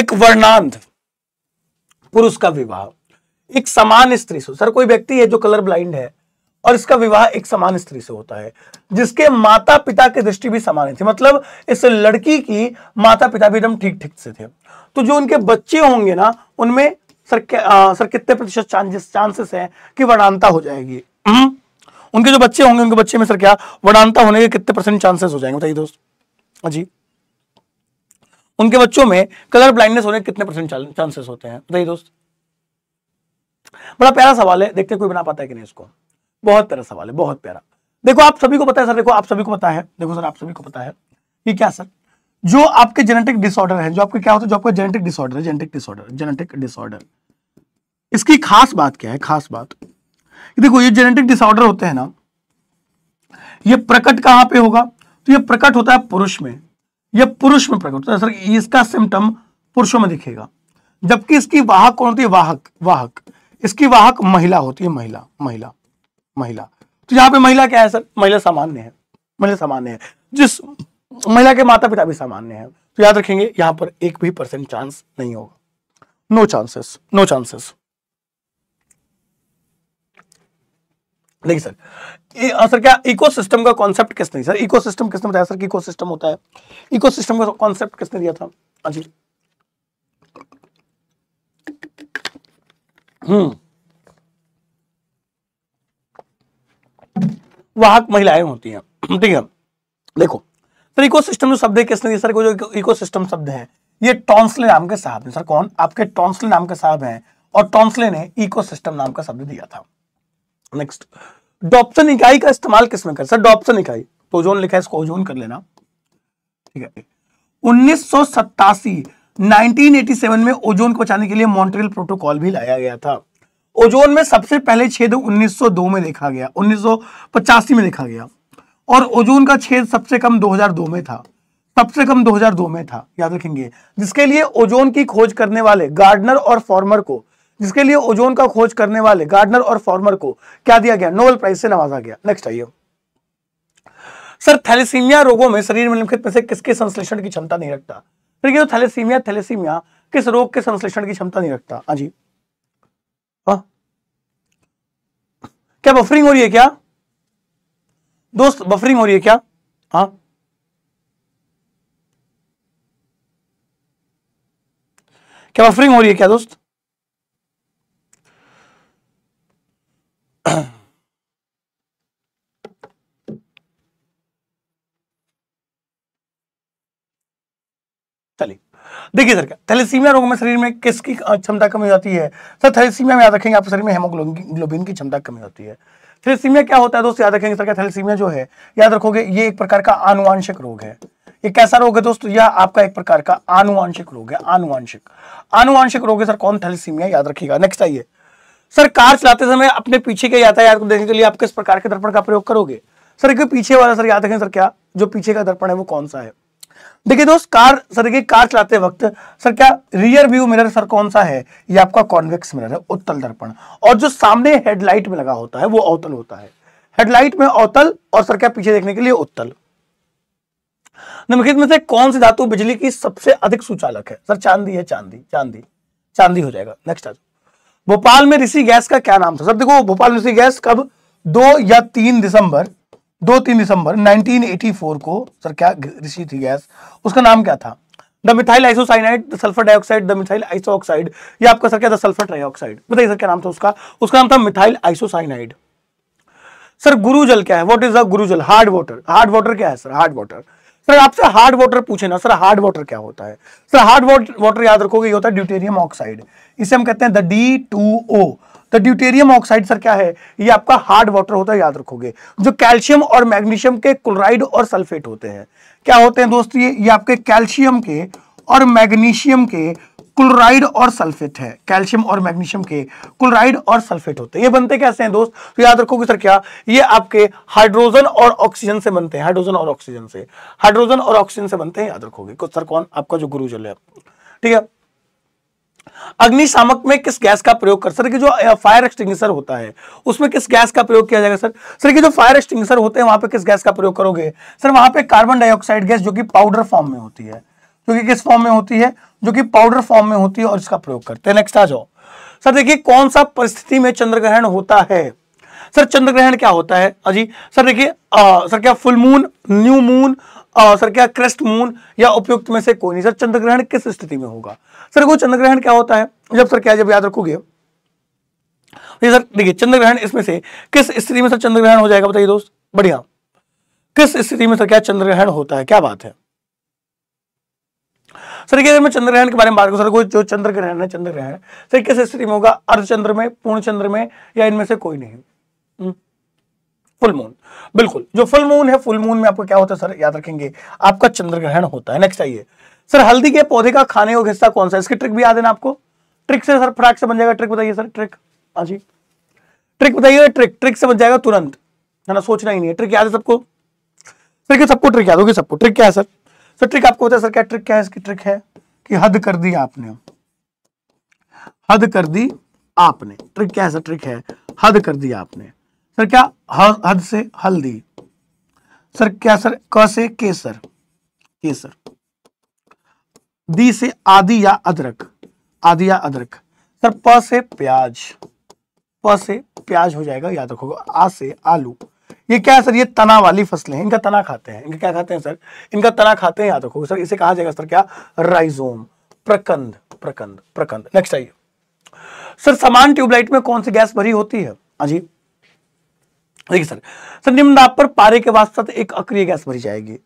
एक वर्णांत पुरुष का विवाह एक समान स्त्री सर कोई व्यक्ति है जो कलर ब्लाइंड है और इसका विवाह एक समान स्त्री से होता है जिसके माता पिता की दृष्टि भी समान थी मतलब इस लड़की की माता पिता भी एकदम ठीक ठीक से थे तो जो उनके बच्चे होंगे ना उनमें सर आ, सर कितने प्रतिशत चांसेस चांसेस है कि वर्णांता हो जाएगी हम्म? उनके जो बच्चे होंगे उनके बच्चे में सर क्या वर्णांता होने के कितने परसेंट चांसेस हो जाएंगे बताइए दोस्त हाँ जी उनके बच्चों में कलर ब्लाइंडनेस होने के कितने परसेंट चांसेस होते हैं बताइए दोस्त बड़ा प्यारा सवाल है देखते कोई बना पाता है कि नहीं इसको बहुत प्यारा सवाल है बहुत प्यारा देखो आप सभी को पता है सर देखो आप सभी को पता है देखो सर आप सभी को पता है कि क्या सर जो आपके जेनेटिक डिसऑर्डर है जो आपके क्या होता है जो आपका जेनेटिक डिसऑर्डर है जेनेटिक डिसऑर्डर जेनेटिक डिसऑर्डर इसकी खास बात क्या है खास बात देखो ये जेनेटिक डिसऑर्डर होते हैं ना ये प्रकट कहां पे होगा तो ये प्रकट होता है पुरुष में ये पुरुष में प्रकट होता है सर इसका सिम्टम पुरुषों में दिखेगा जबकि इसकी वाहक कौन होती है वाहक वाहक इसकी वाहक महिला होती है महिला महिला महिला तो यहाँ पे महिला क्या है सर महिला सामान्य है महिला सामान्य है जिस महिला के माता पिता भी सामान्य है तो याद रखेंगे यहाँ पर एक भी परसेंट चांस नहीं होगा नो चांसेस नो चांसेस देखिए सर ए, हाँ सर क्या इकोसिस्टम का कॉन्सेप्ट किसने सर इकोसिस्टम किसने बताया सर इकोसिस्टम होता है इकोसिस्टम का कॉन्सेप्ट किसने दिया था हाँ जी हम्म वाहक महिलाएं होती हैं ठीक है देखो सर इको सिस्टम जो शब्द है किसने सर को जो इको सिस्टम शब्द है ये टॉन्सले नाम के साहब सर कौन आपके टॉन्सले नाम के साहब हैं और टॉन्सले ने इको सिस्टम नाम का शब्द दिया था नेक्स्ट डॉप्सन इकाई का इस्तेमाल किसमें कर सर डॉप्सन इकाई तो जोन लिखा है इसको ओजोन कर लेना ठीक है उन्नीस सौ 1987 में ओजोन को बचाने के लिए मॉन्ट्रियल प्रोटोकॉल भी लाया गया था ओजोन में सबसे पहले छेद 1902 में देखा गया उन्नीस में देखा गया और ओजोन का छेद सबसे कम 2002 में था सबसे कम 2002 में था याद रखेंगे जिसके लिए ओजोन की खोज करने वाले गार्डनर और फॉर्मर को जिसके लिए ओजोन का खोज करने वाले गार्डनर और फॉर्मर को क्या दिया गया नोबेल प्राइज से नवाजा गया नेक्स्ट आइए सर थैलेसीमिया रोगों में शरीर में लिखित में से किसके संश्लेषण की क्षमता नहीं रखता फिर थैलेसीमिया थैलेसीमिया किस रोग के संश्लेषण की क्षमता नहीं रखता हाँ जी क्या बफरिंग हो रही है क्या दोस्त बफरिंग हो रही है क्या हाँ क्या बफरिंग हो रही है क्या दोस्त देखिए सर थैलेसीमिया रोग में शरीर में किसकी क्षमता कमी होती है सर थैलेसीमिया में याद रखेंगे आपके शरीर में हेमोग्लोबिन की क्षमता कमी होती है थैलेसीमिया क्या होता है दोस्तों याद रखेंगे सर क्या थैलेसीमिया जो है याद रखोगे ये एक प्रकार का आनुवांशिक रोग है ये कैसा रोग है दोस्तों यह आपका एक प्रकार का आनुवांशिक रोग है आनुवांशिक आनुवांशिक रोग है सर कौन थैलेसीमिया याद रखिएगा नेक्स्ट आइए सर कार चलाते समय अपने पीछे के यातायात को देखने के लिए आप किस प्रकार के दर्पण का प्रयोग करोगे सर एक पीछे वाला सर याद रखें सर क्या जो पीछे का दर्पण है वो कौन सा है देखिए दोस्त कार सर देखिए कार चलाते वक्त सर क्या रियर व्यू मिरर सर कौन सा है ये आपका कॉन्वेक्स मिरर है उत्तल दर्पण और जो सामने हेडलाइट में लगा होता है वो अवतल होता है हेडलाइट में अवतल और सर क्या पीछे देखने के लिए उत्तल निम्नलिखित में से कौन सी धातु बिजली की सबसे अधिक सुचालक है सर चांदी है चांदी चांदी चांदी हो जाएगा नेक्स्ट आज भोपाल में ऋषि गैस का क्या नाम था सर देखो भोपाल ऋषि गैस कब दो या तीन दिसंबर दो तीन दिसंबर 1984 को सर क्या ऋषि थी गैस उसका नाम क्या था the methyl isocyanide sulphur dioxide the methyl isoxide या आपका सर क्या था सल्फर ट्राइऑक्साइड बताइए सर क्या नाम था उसका उसका नाम था मिथाइल आइसोसाइनाइड सर गुरु जल क्या है वॉट इज द गुरु जल हार्ड वाटर हार्ड वाटर क्या है सर हार्ड वाटर सर आपसे हार्ड वाटर पूछे ना सर हार्ड वाटर क्या होता है सर हार्ड वाटर याद रखोगे ये होता है ड्यूटेरियम ऑक्साइड इसे हम कहते हैं द डी टू ओ तो ड्यूटेरियम ऑक्साइड सर क्या है ये आपका हार्ड वाटर होता है याद रखोगे जो कैल्शियम और मैग्नीशियम के क्लोराइड और सल्फेट होते हैं क्या होते हैं दोस्त ये ये आपके कैल्शियम के और मैग्नीशियम के क्लोराइड और सल्फेट है कैल्शियम और मैग्नीशियम के क्लोराइड और सल्फेट होते हैं ये बनते कैसे हैं दोस्त तो याद रखो कि सर क्या ये आपके हाइड्रोजन और ऑक्सीजन से बनते हैं हाइड्रोजन और ऑक्सीजन से हाइड्रोजन और ऑक्सीजन से बनते हैं याद रखोगे सर कौन आपका जो गुरु जल है ठीक है अग्निशामक में किस गैस का प्रयोग कर सर कि जो फायर एक्सटिंग्विशर होता है उसमें किस गैस का प्रयोग किया जाएगा सर सर कि जो फायर एक्सटिंग्विशर होते हैं वहां पे किस गैस का प्रयोग करोगे सर वहां पे कार्बन डाइऑक्साइड गैस जो कि पाउडर फॉर्म में होती है जो कि किस फॉर्म में होती है जो कि पाउडर फॉर्म में होती है और इसका प्रयोग करते हैं नेक्स्ट आ जाओ सर देखिए कौन सा परिस्थिति में चंद्र ग्रहण होता है सर चंद्र ग्रहण क्या होता है अजी सर देखिए सर क्या फुल मून न्यू मून आ, सर क्या क्रेस्ट मून या उपयुक्त में से कोई नहीं सर चंद्र ग्रहण किस स्थिति में होगा सर को चंद्र ग्रहण क्या होता है जब सर क्या जब याद रखोगे सर देखिए चंद्र ग्रहण इसमें से किस स्थिति में सर चंद्र ग्रहण हो जाएगा बताइए दोस्त बढ़िया किस स्थिति में सर क्या चंद्र ग्रहण होता है क्या बात है सर देखिए मैं चंद्र ग्रहण के बारे में बात करूं सर कोई जो चंद्र ग्रहण है चंद्र ग्रहण सर किस स्थिति में होगा अर्धचंद्र में पूर्ण चंद्र में या इनमें से कोई नहीं फुल मून बिल्कुल जो फुल मून है फुल मून में आपको क्या होता है सर याद रखेंगे आपका चंद्र ग्रहण होता है नेक्स्ट आइए सर हल्दी के पौधे का खाने योग्य हिस्सा कौन सा इसकी ट्रिक भी याद है ना आपको ट्रिक से सर फ्राक से बन जाएगा ट्रिक बताइए सर ट्रिक हाँ जी ट्रिक बताइए ट्रिक ट्रिक से बन जाएगा तुरंत है ना सोचना ही नहीं है ट्रिक याद है सबको सर क्या सबको ट्रिक याद होगी सबको ट्रिक क्या है सर सर ट्रिक आपको बताया सर क्या ट्रिक क्या है इसकी ट्रिक है कि हद कर दी आपने हद कर दी आपने ट्रिक क्या है सर ट्रिक है हद कर दी आपने सर क्या हद से हल्दी सर क्या सर क से केसर केसर दी से आदि या अदरक आदि या अदरक सर प से प्याज प से प्याज हो जाएगा याद रखोगे आ से आलू ये क्या है सर ये तना वाली फसलें हैं इनका तना खाते हैं इनका क्या खाते हैं सर इनका तना खाते हैं याद रखोगे सर इसे कहा जाएगा सर क्या राइजोम प्रकंद प्रकंद प्रकंद नेक्स्ट आइए सर समान ट्यूबलाइट में कौन सी गैस भरी होती है हाँ जी देखिए सर सर निम्न दाब पर पारे के वास्तव एक अक्रिय गैस भरी जाएगी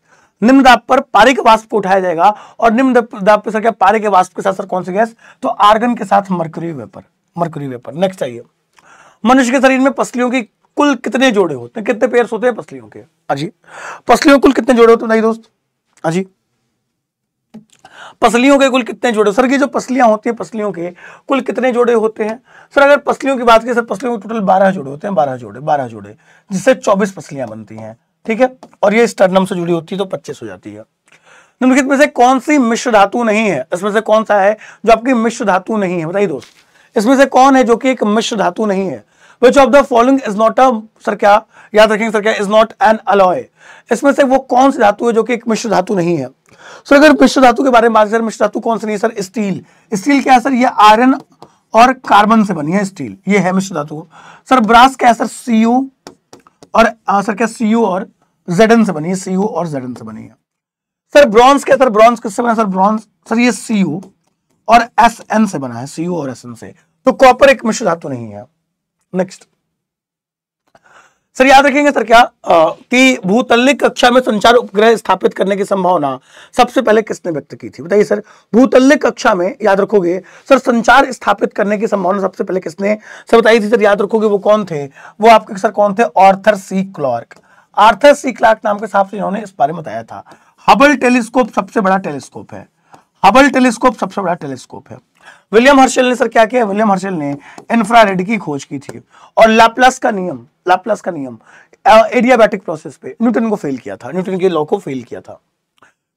निम्न दाब पर पारे के वास्तव को उठाया जाएगा और निम्न दाब पर सर क्या पारे के वास्तव के साथ सर कौन सी गैस तो आर्गन के साथ mercury vapour mercury vapour next आइए मनुष्य के शरीर में पसलियों की कुल कितने जोड़े होते हैं कितने पेयर्स होते हैं पसलियों के अजी हाँ पसलियों कुल कितने जोड़े होते हैं नहीं दोस्त अजी हाँ पसलियों के कुल कितने जोड़े सर की जो पसलियां होती हैं पसलियों के कुल कितने जोड़े होते हैं सर अगर पसलियों की बात की सर पसलियों के टोटल बारह जोड़े होते हैं बारह जोड़े बारह जोड़े जिससे चौबीस पसलियां बनती हैं ठीक है और ये स्टर्नम से जुड़ी होती है तो पच्चीस हो जाती है निम्नलिखित में से कौन सी मिश्र धातु नहीं है इसमें से कौन सा है जो आपकी मिश्र धातु नहीं है बताइए दोस्त इसमें से कौन है जो कि एक मिश्र धातु नहीं है which of the following is not a sir क्या याद रखेंगे सर क्या इज नॉट एन अलॉय इसमें से वो कौन सी धातु है जो कि एक मिश्र धातु नहीं है सर अगर मिश्र धातु के बारे में बात करें मिश्र धातु कौन सी नहीं है सर स्टील स्टील क्या है सर ये आयरन और कार्बन से बनी है स्टील ये है मिश्र धातु सर ब्रास क्या है सर सीओ और आ, सर क्या सीओ और जेडन से बनी है सीओ और जेडन से बनी है सर ब्रॉन्स क्या सर ब्रॉन्स किससे बना सर ब्रॉन्स सर ये सीओ और एस एन से बना है सीओ और एस एन से तो कॉपर एक मिश्र धातु नहीं है नेक्स्ट सर याद रखेंगे सर क्या कि भूतलिक कक्षा में संचार उपग्रह स्थापित करने की संभावना सबसे पहले किसने व्यक्त की थी बताइए सर भूतलिक कक्षा में याद रखोगे सर संचार स्थापित करने की संभावना सबसे पहले किसने सर बताई थी सर याद रखोगे वो कौन थे वो आपके सर कौन थे ऑर्थर सी क्लॉर्क आर्थर सी क्लॉर्क नाम के हिसाब से इन्होंने इस बारे में बताया था हबल टेलीस्कोप सबसे बड़ा टेलीस्कोप है हबल टेलीस्कोप सबसे बड़ा टेलीस्कोप है विलियम हर्शल ने सर क्या किया विलियम हर्शल ने इंफ्रारेड की खोज की थी और लाप्लास का नियम लाप्लास का नियम एडियाबैटिक प्रोसेस पे न्यूटन को फेल किया था न्यूटन के लॉ को फेल किया था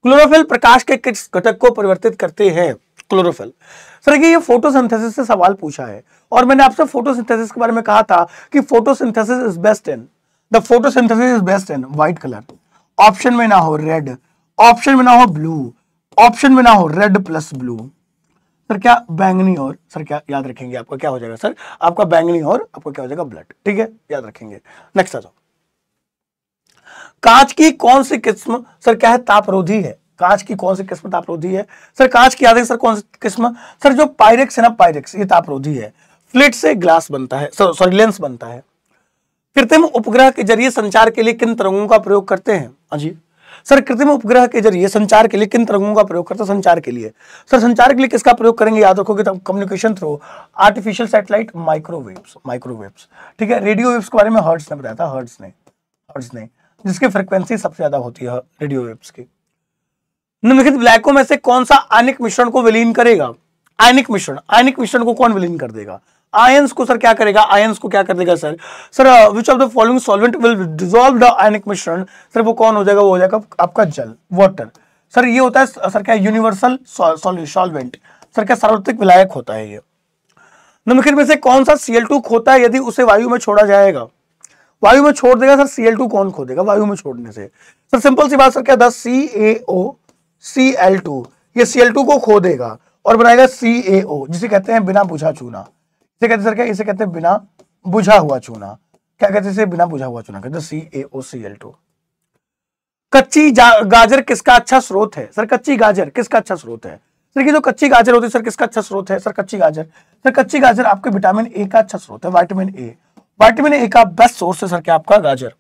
क्लोरोफिल प्रकाश के किस घटक को परिवर्तित करते हैं क्लोरोफिल सर ये फोटोसिंथेसिस से सवाल पूछा है और मैंने आपसे फोटोसिंथेसिस के बारे में कहा था कि photosynthesis is best in the photosynthesis is best in white colour option में ना हो रेड ऑप्शन में ना हो ब्लू ऑप्शन में ना हो रेड प्लस ब्लू सर क्या बैंगनी और सर क्या याद रखेंगे आपका क्या हो जाएगा सर आपका बैंगनी और आपका क्या हो जाएगा ब्लड ठीक है याद रखेंगे नेक्स्ट आ जाओ कांच की कौन सी किस्म सर क्या है तापरोधी है कांच की कौन सी किस्म तापरोधी है सर कांच की याद है सर कौन सी किस्म सर जो पायरेक्स है ना पायरेक्स ये तापरोधी है फ्लिट से ग्लास बनता है सॉरी लेंस बनता है कृत्रिम उपग्रह के जरिए संचार के लिए किन तरंगों का प्रयोग करते हैं हाँ जी सर कृत्रिम उपग्रह के जरिए संचार के लिए किन तरंगों का प्रयोग करते हैं संचार के लिए सर संचार के लिए किसका प्रयोग करेंगे याद रखोगे तो communication through artificial satellite microwaves microwaves ठीक है रेडियो वेव्स के बारे में हर्ट्स ने बताया था हर्ट्स ने हर्ट्स ने जिसकी फ्रिक्वेंसी सबसे ज्यादा होती है रेडियो वेव्स की निम्नलिखित ब्लैकों में से कौन सा आयनिक मिश्रण को विलीन करेगा आयनिक मिश्रण आयनिक मिश्रण को कौन विलीन कर देगा आयंस को सर क्या करेगा आयंस को क्या कर देगा sir sir which of the following solvent will dissolve the ionic मिश्रण सर वो कौन हो जाएगा वो हो जाएगा आपका जल वाटर सर ये होता है सर क्या यूनिवर्सल सॉल्वेंट सर क्या सार्वत्रिक विलायक होता है ये नमकीन में से कौन सा सीएल टू खोता है यदि उसे वायु में छोड़ा जाएगा वायु में छोड़ देगा सर सीएल टू कौन खो देगा वायु में छोड़ने से सर सिंपल सी बात सर क्या था C A O C L two ये सीएल टू को खो देगा और बनाएगा सी ए ओ जिसे कहते हैं बिना पूछा चूना इसे कहते सर क्या इसे कहते हैं बिना बुझा हुआ चूना क्या कहते इसे बिना बुझा हुआ चूना कहते सी A O C L to कच्ची गाजर किसका अच्छा स्रोत है सर कच्ची गाजर किसका अच्छा स्रोत है सर की जो कच्ची गाजर होती है सर किसका अच्छा स्रोत है सर कच्ची गाजर सर कच्ची गाजर आपके विटामिन ए का अच्छा स्रोत है विटामिन ए विटामिन ए का बेस्ट सोर्स है सर क्या आपका गाजर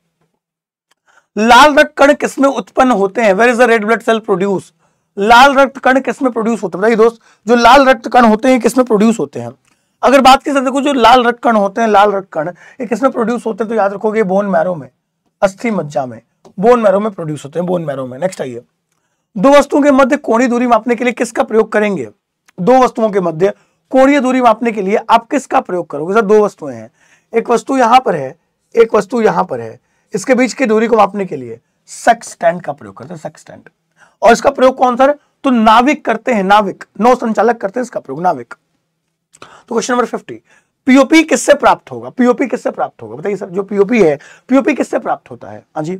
लाल रक्त कण किसमें उत्पन्न होते हैं where is the red blood cell produce लाल रक्त कण किसमें प्रोड्यूस होते हैं बताइए दोस्त जो लाल रक्त कण होते हैं किसमें प्रोड्यूस होते हैं अगर बात की देखो जो लाल रक्कण होते हैं लाल रक्कण ये किसमें प्रोड्यूस होते हैं तो याद रखोगे बोन मैरो में अस्थि मज्जा में बोन मैरो में प्रोड्यूस होते हैं बोन मैरो में नेक्स्ट आइए दो वस्तुओं के मध्य कोणीय दूरी मापने के लिए किसका प्रयोग करेंगे दो वस्तुओं के मध्य कोणीय दूरी मापने के लिए आप किसका प्रयोग करोगे सर दो वस्तुएं हैं एक वस्तु यहां पर है एक वस्तु यहां पर है इसके बीच की दूरी को मापने के लिए सेक्सटेंट का प्रयोग करते हैं सेक्सटेंट और इसका प्रयोग कौन सर तो नाविक करते हैं नाविक नौ संचालक करते हैं इसका प्रयोग नाविक तो क्वेश्चन नंबर फिफ्टी पीओपी किससे प्राप्त होगा पीओपी किससे प्राप्त होगा बताइए सर जो पीओपी है पीओपी किससे प्राप्त होता है हाँ जी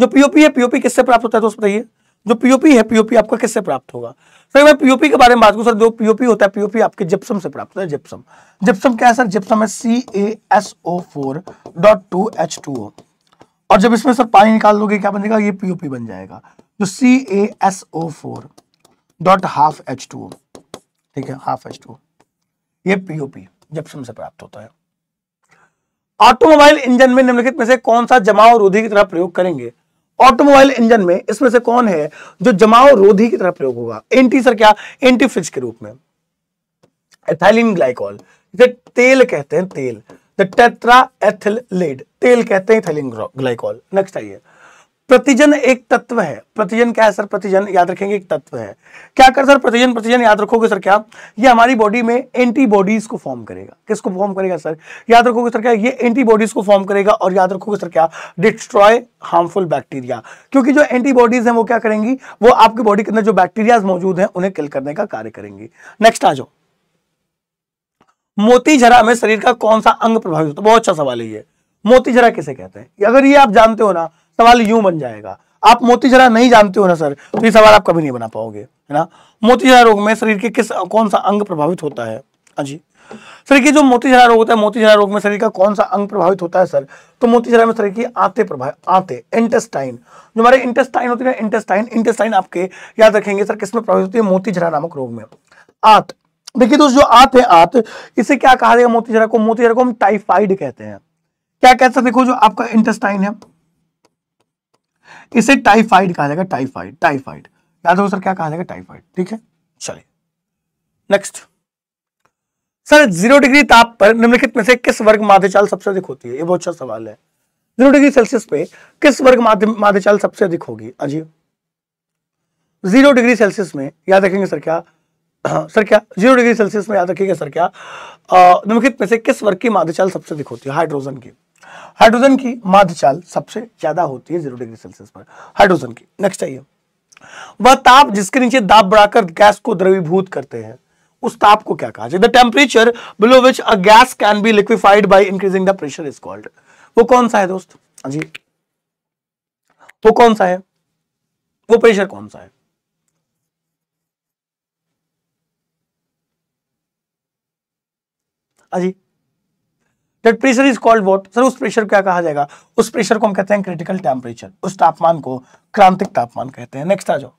जो पीओपी है पीओपी किससे प्राप्त होता है दोस्त बताइए जो पीओपी है पीओपी आपका किससे प्राप्त होगा सर मैं पीओपी के बारे में बात करूं सर जो पीओपी होता है पीओपी आपके जिप्सम से प्राप्त होता है जिप्सम जिप्सम क्या है सर जिप्सम है C A S O four dot two H two O और जब इसमें सर पानी निकाल दोगे क्या बनेगा ये पीओपी बन जाएगा जो C A S O four dot half H two O ठीक है हाफ एच टू ये पीओपी जप्सम से प्राप्त होता है ऑटोमोबाइल इंजन में निम्नलिखित में से कौन सा जमाव रोधी की तरह प्रयोग करेंगे ऑटोमोबाइल इंजन में इसमें से कौन है जो जमाव रोधी की तरह प्रयोग होगा एंटी सर क्या एंटी फ्रिज के रूप में एथाइलिन ग्लाइकॉल जिसे तेल कहते हैं तेल द टेट्रा एथिल लेड तेल कहते हैं एथाइलिन ग्लाइकॉल नेक्स्ट आइए प्रतिजन एक तत्व है प्रतिजन क्या है सर प्रतिजन याद रखेंगे एक तत्व है क्या कर सर प्रतिजन प्रतिजन याद रखोगे सर क्या ये हमारी बॉडी में एंटीबॉडीज को फॉर्म करेगा किसको फॉर्म करेगा सर याद रखोगे सर क्या ये एंटीबॉडीज को फॉर्म करेगा और याद रखोगे सर क्या डिस्ट्रॉय हार्मफुल बैक्टीरिया क्योंकि जो एंटीबॉडीज है वो क्या करेंगी वो आपकी बॉडी के अंदर जो बैक्टीरियाज मौजूद है उन्हें किल करने का कार्य करेंगी नेक्स्ट आ जाओ मोती झरा में शरीर का कौन सा अंग प्रभावित होता है बहुत अच्छा सवाल है ये मोती झरा किसे कहते हैं अगर ये आप जानते हो ना सवाल यूं बन जाएगा आप मोती जरा नहीं जानते हो ना सर तो ये सवाल आप कभी नहीं बना पाओगे है ना मोती जरा रोग में शरीर के किस कौन सा अंग प्रभावित होता है हाँ जी सर ये जो मोतीजरा रोग होता है मोतीजरा रोग में शरीर का कौन सा अंग प्रभावित होता है सर तो मोतीजरा में शरीर की आते प्रभाव आते इंटेस्टाइन जो हमारे इंटेस्टाइन होते हैं इंटेस्टाइन इंटेस्टाइन आपके याद रखेंगे सर किसमें प्रभावित होती है मोतीजरा नामक रोग में आत देखिए दोस्त जो आत है आत इसे क्या कहा जाएगा मोतीजरा को मोतीजरा को हम टाइफाइड कहते हैं क्या कहते हैं देखो जो आपका इंटेस्टाइन है इसे टाइफाइड कहा जाएगा टाइफाइड टाइफाइड याद हो सर क्या कहा जाएगा टाइफाइड ठीक है चलिए नेक्स्ट सर जीरो डिग्री ताप पर निम्नलिखित में से किस वर्ग माध्यचाल सबसे अधिक होती है ये बहुत अच्छा सवाल है जीरो डिग्री सेल्सियस पे किस वर्ग माध्यचाल सबसे अधिक होगी अजीब जीरो डिग्री सेल्सियस में याद रखेंगे सर क्या (clears throat) सर क्या जीरो डिग्री सेल्सियस में याद रखिएगा सर क्या निम्नलिखित में से किस वर्ग की माध्यचाल सबसे अधिक होती है हाइड्रोजन की हाइड्रोजन की माध्य चाल सबसे ज्यादा होती है जीरो डिग्री सेल्सियस पर हाइड्रोजन की नेक्स्ट आइए वह ताप जिसके नीचे दाब बढ़ाकर गैस को द्रवीभूत करते हैं उस ताप को क्या कहा जाए the temperature below which a gas can be liquefied by increasing the pressure is called वो कौन सा है दोस्त हाँ जी वो कौन सा है वो प्रेशर कौन सा है अजी हाँ that pressure is called what sir उस प्रेशर क्या कहा जाएगा उस प्रेशर को हम कहते हैं क्रिटिकल टेम्परेचर उस तापमान को क्रांतिक तापमान कहते हैं नेक्स्ट आ जाओ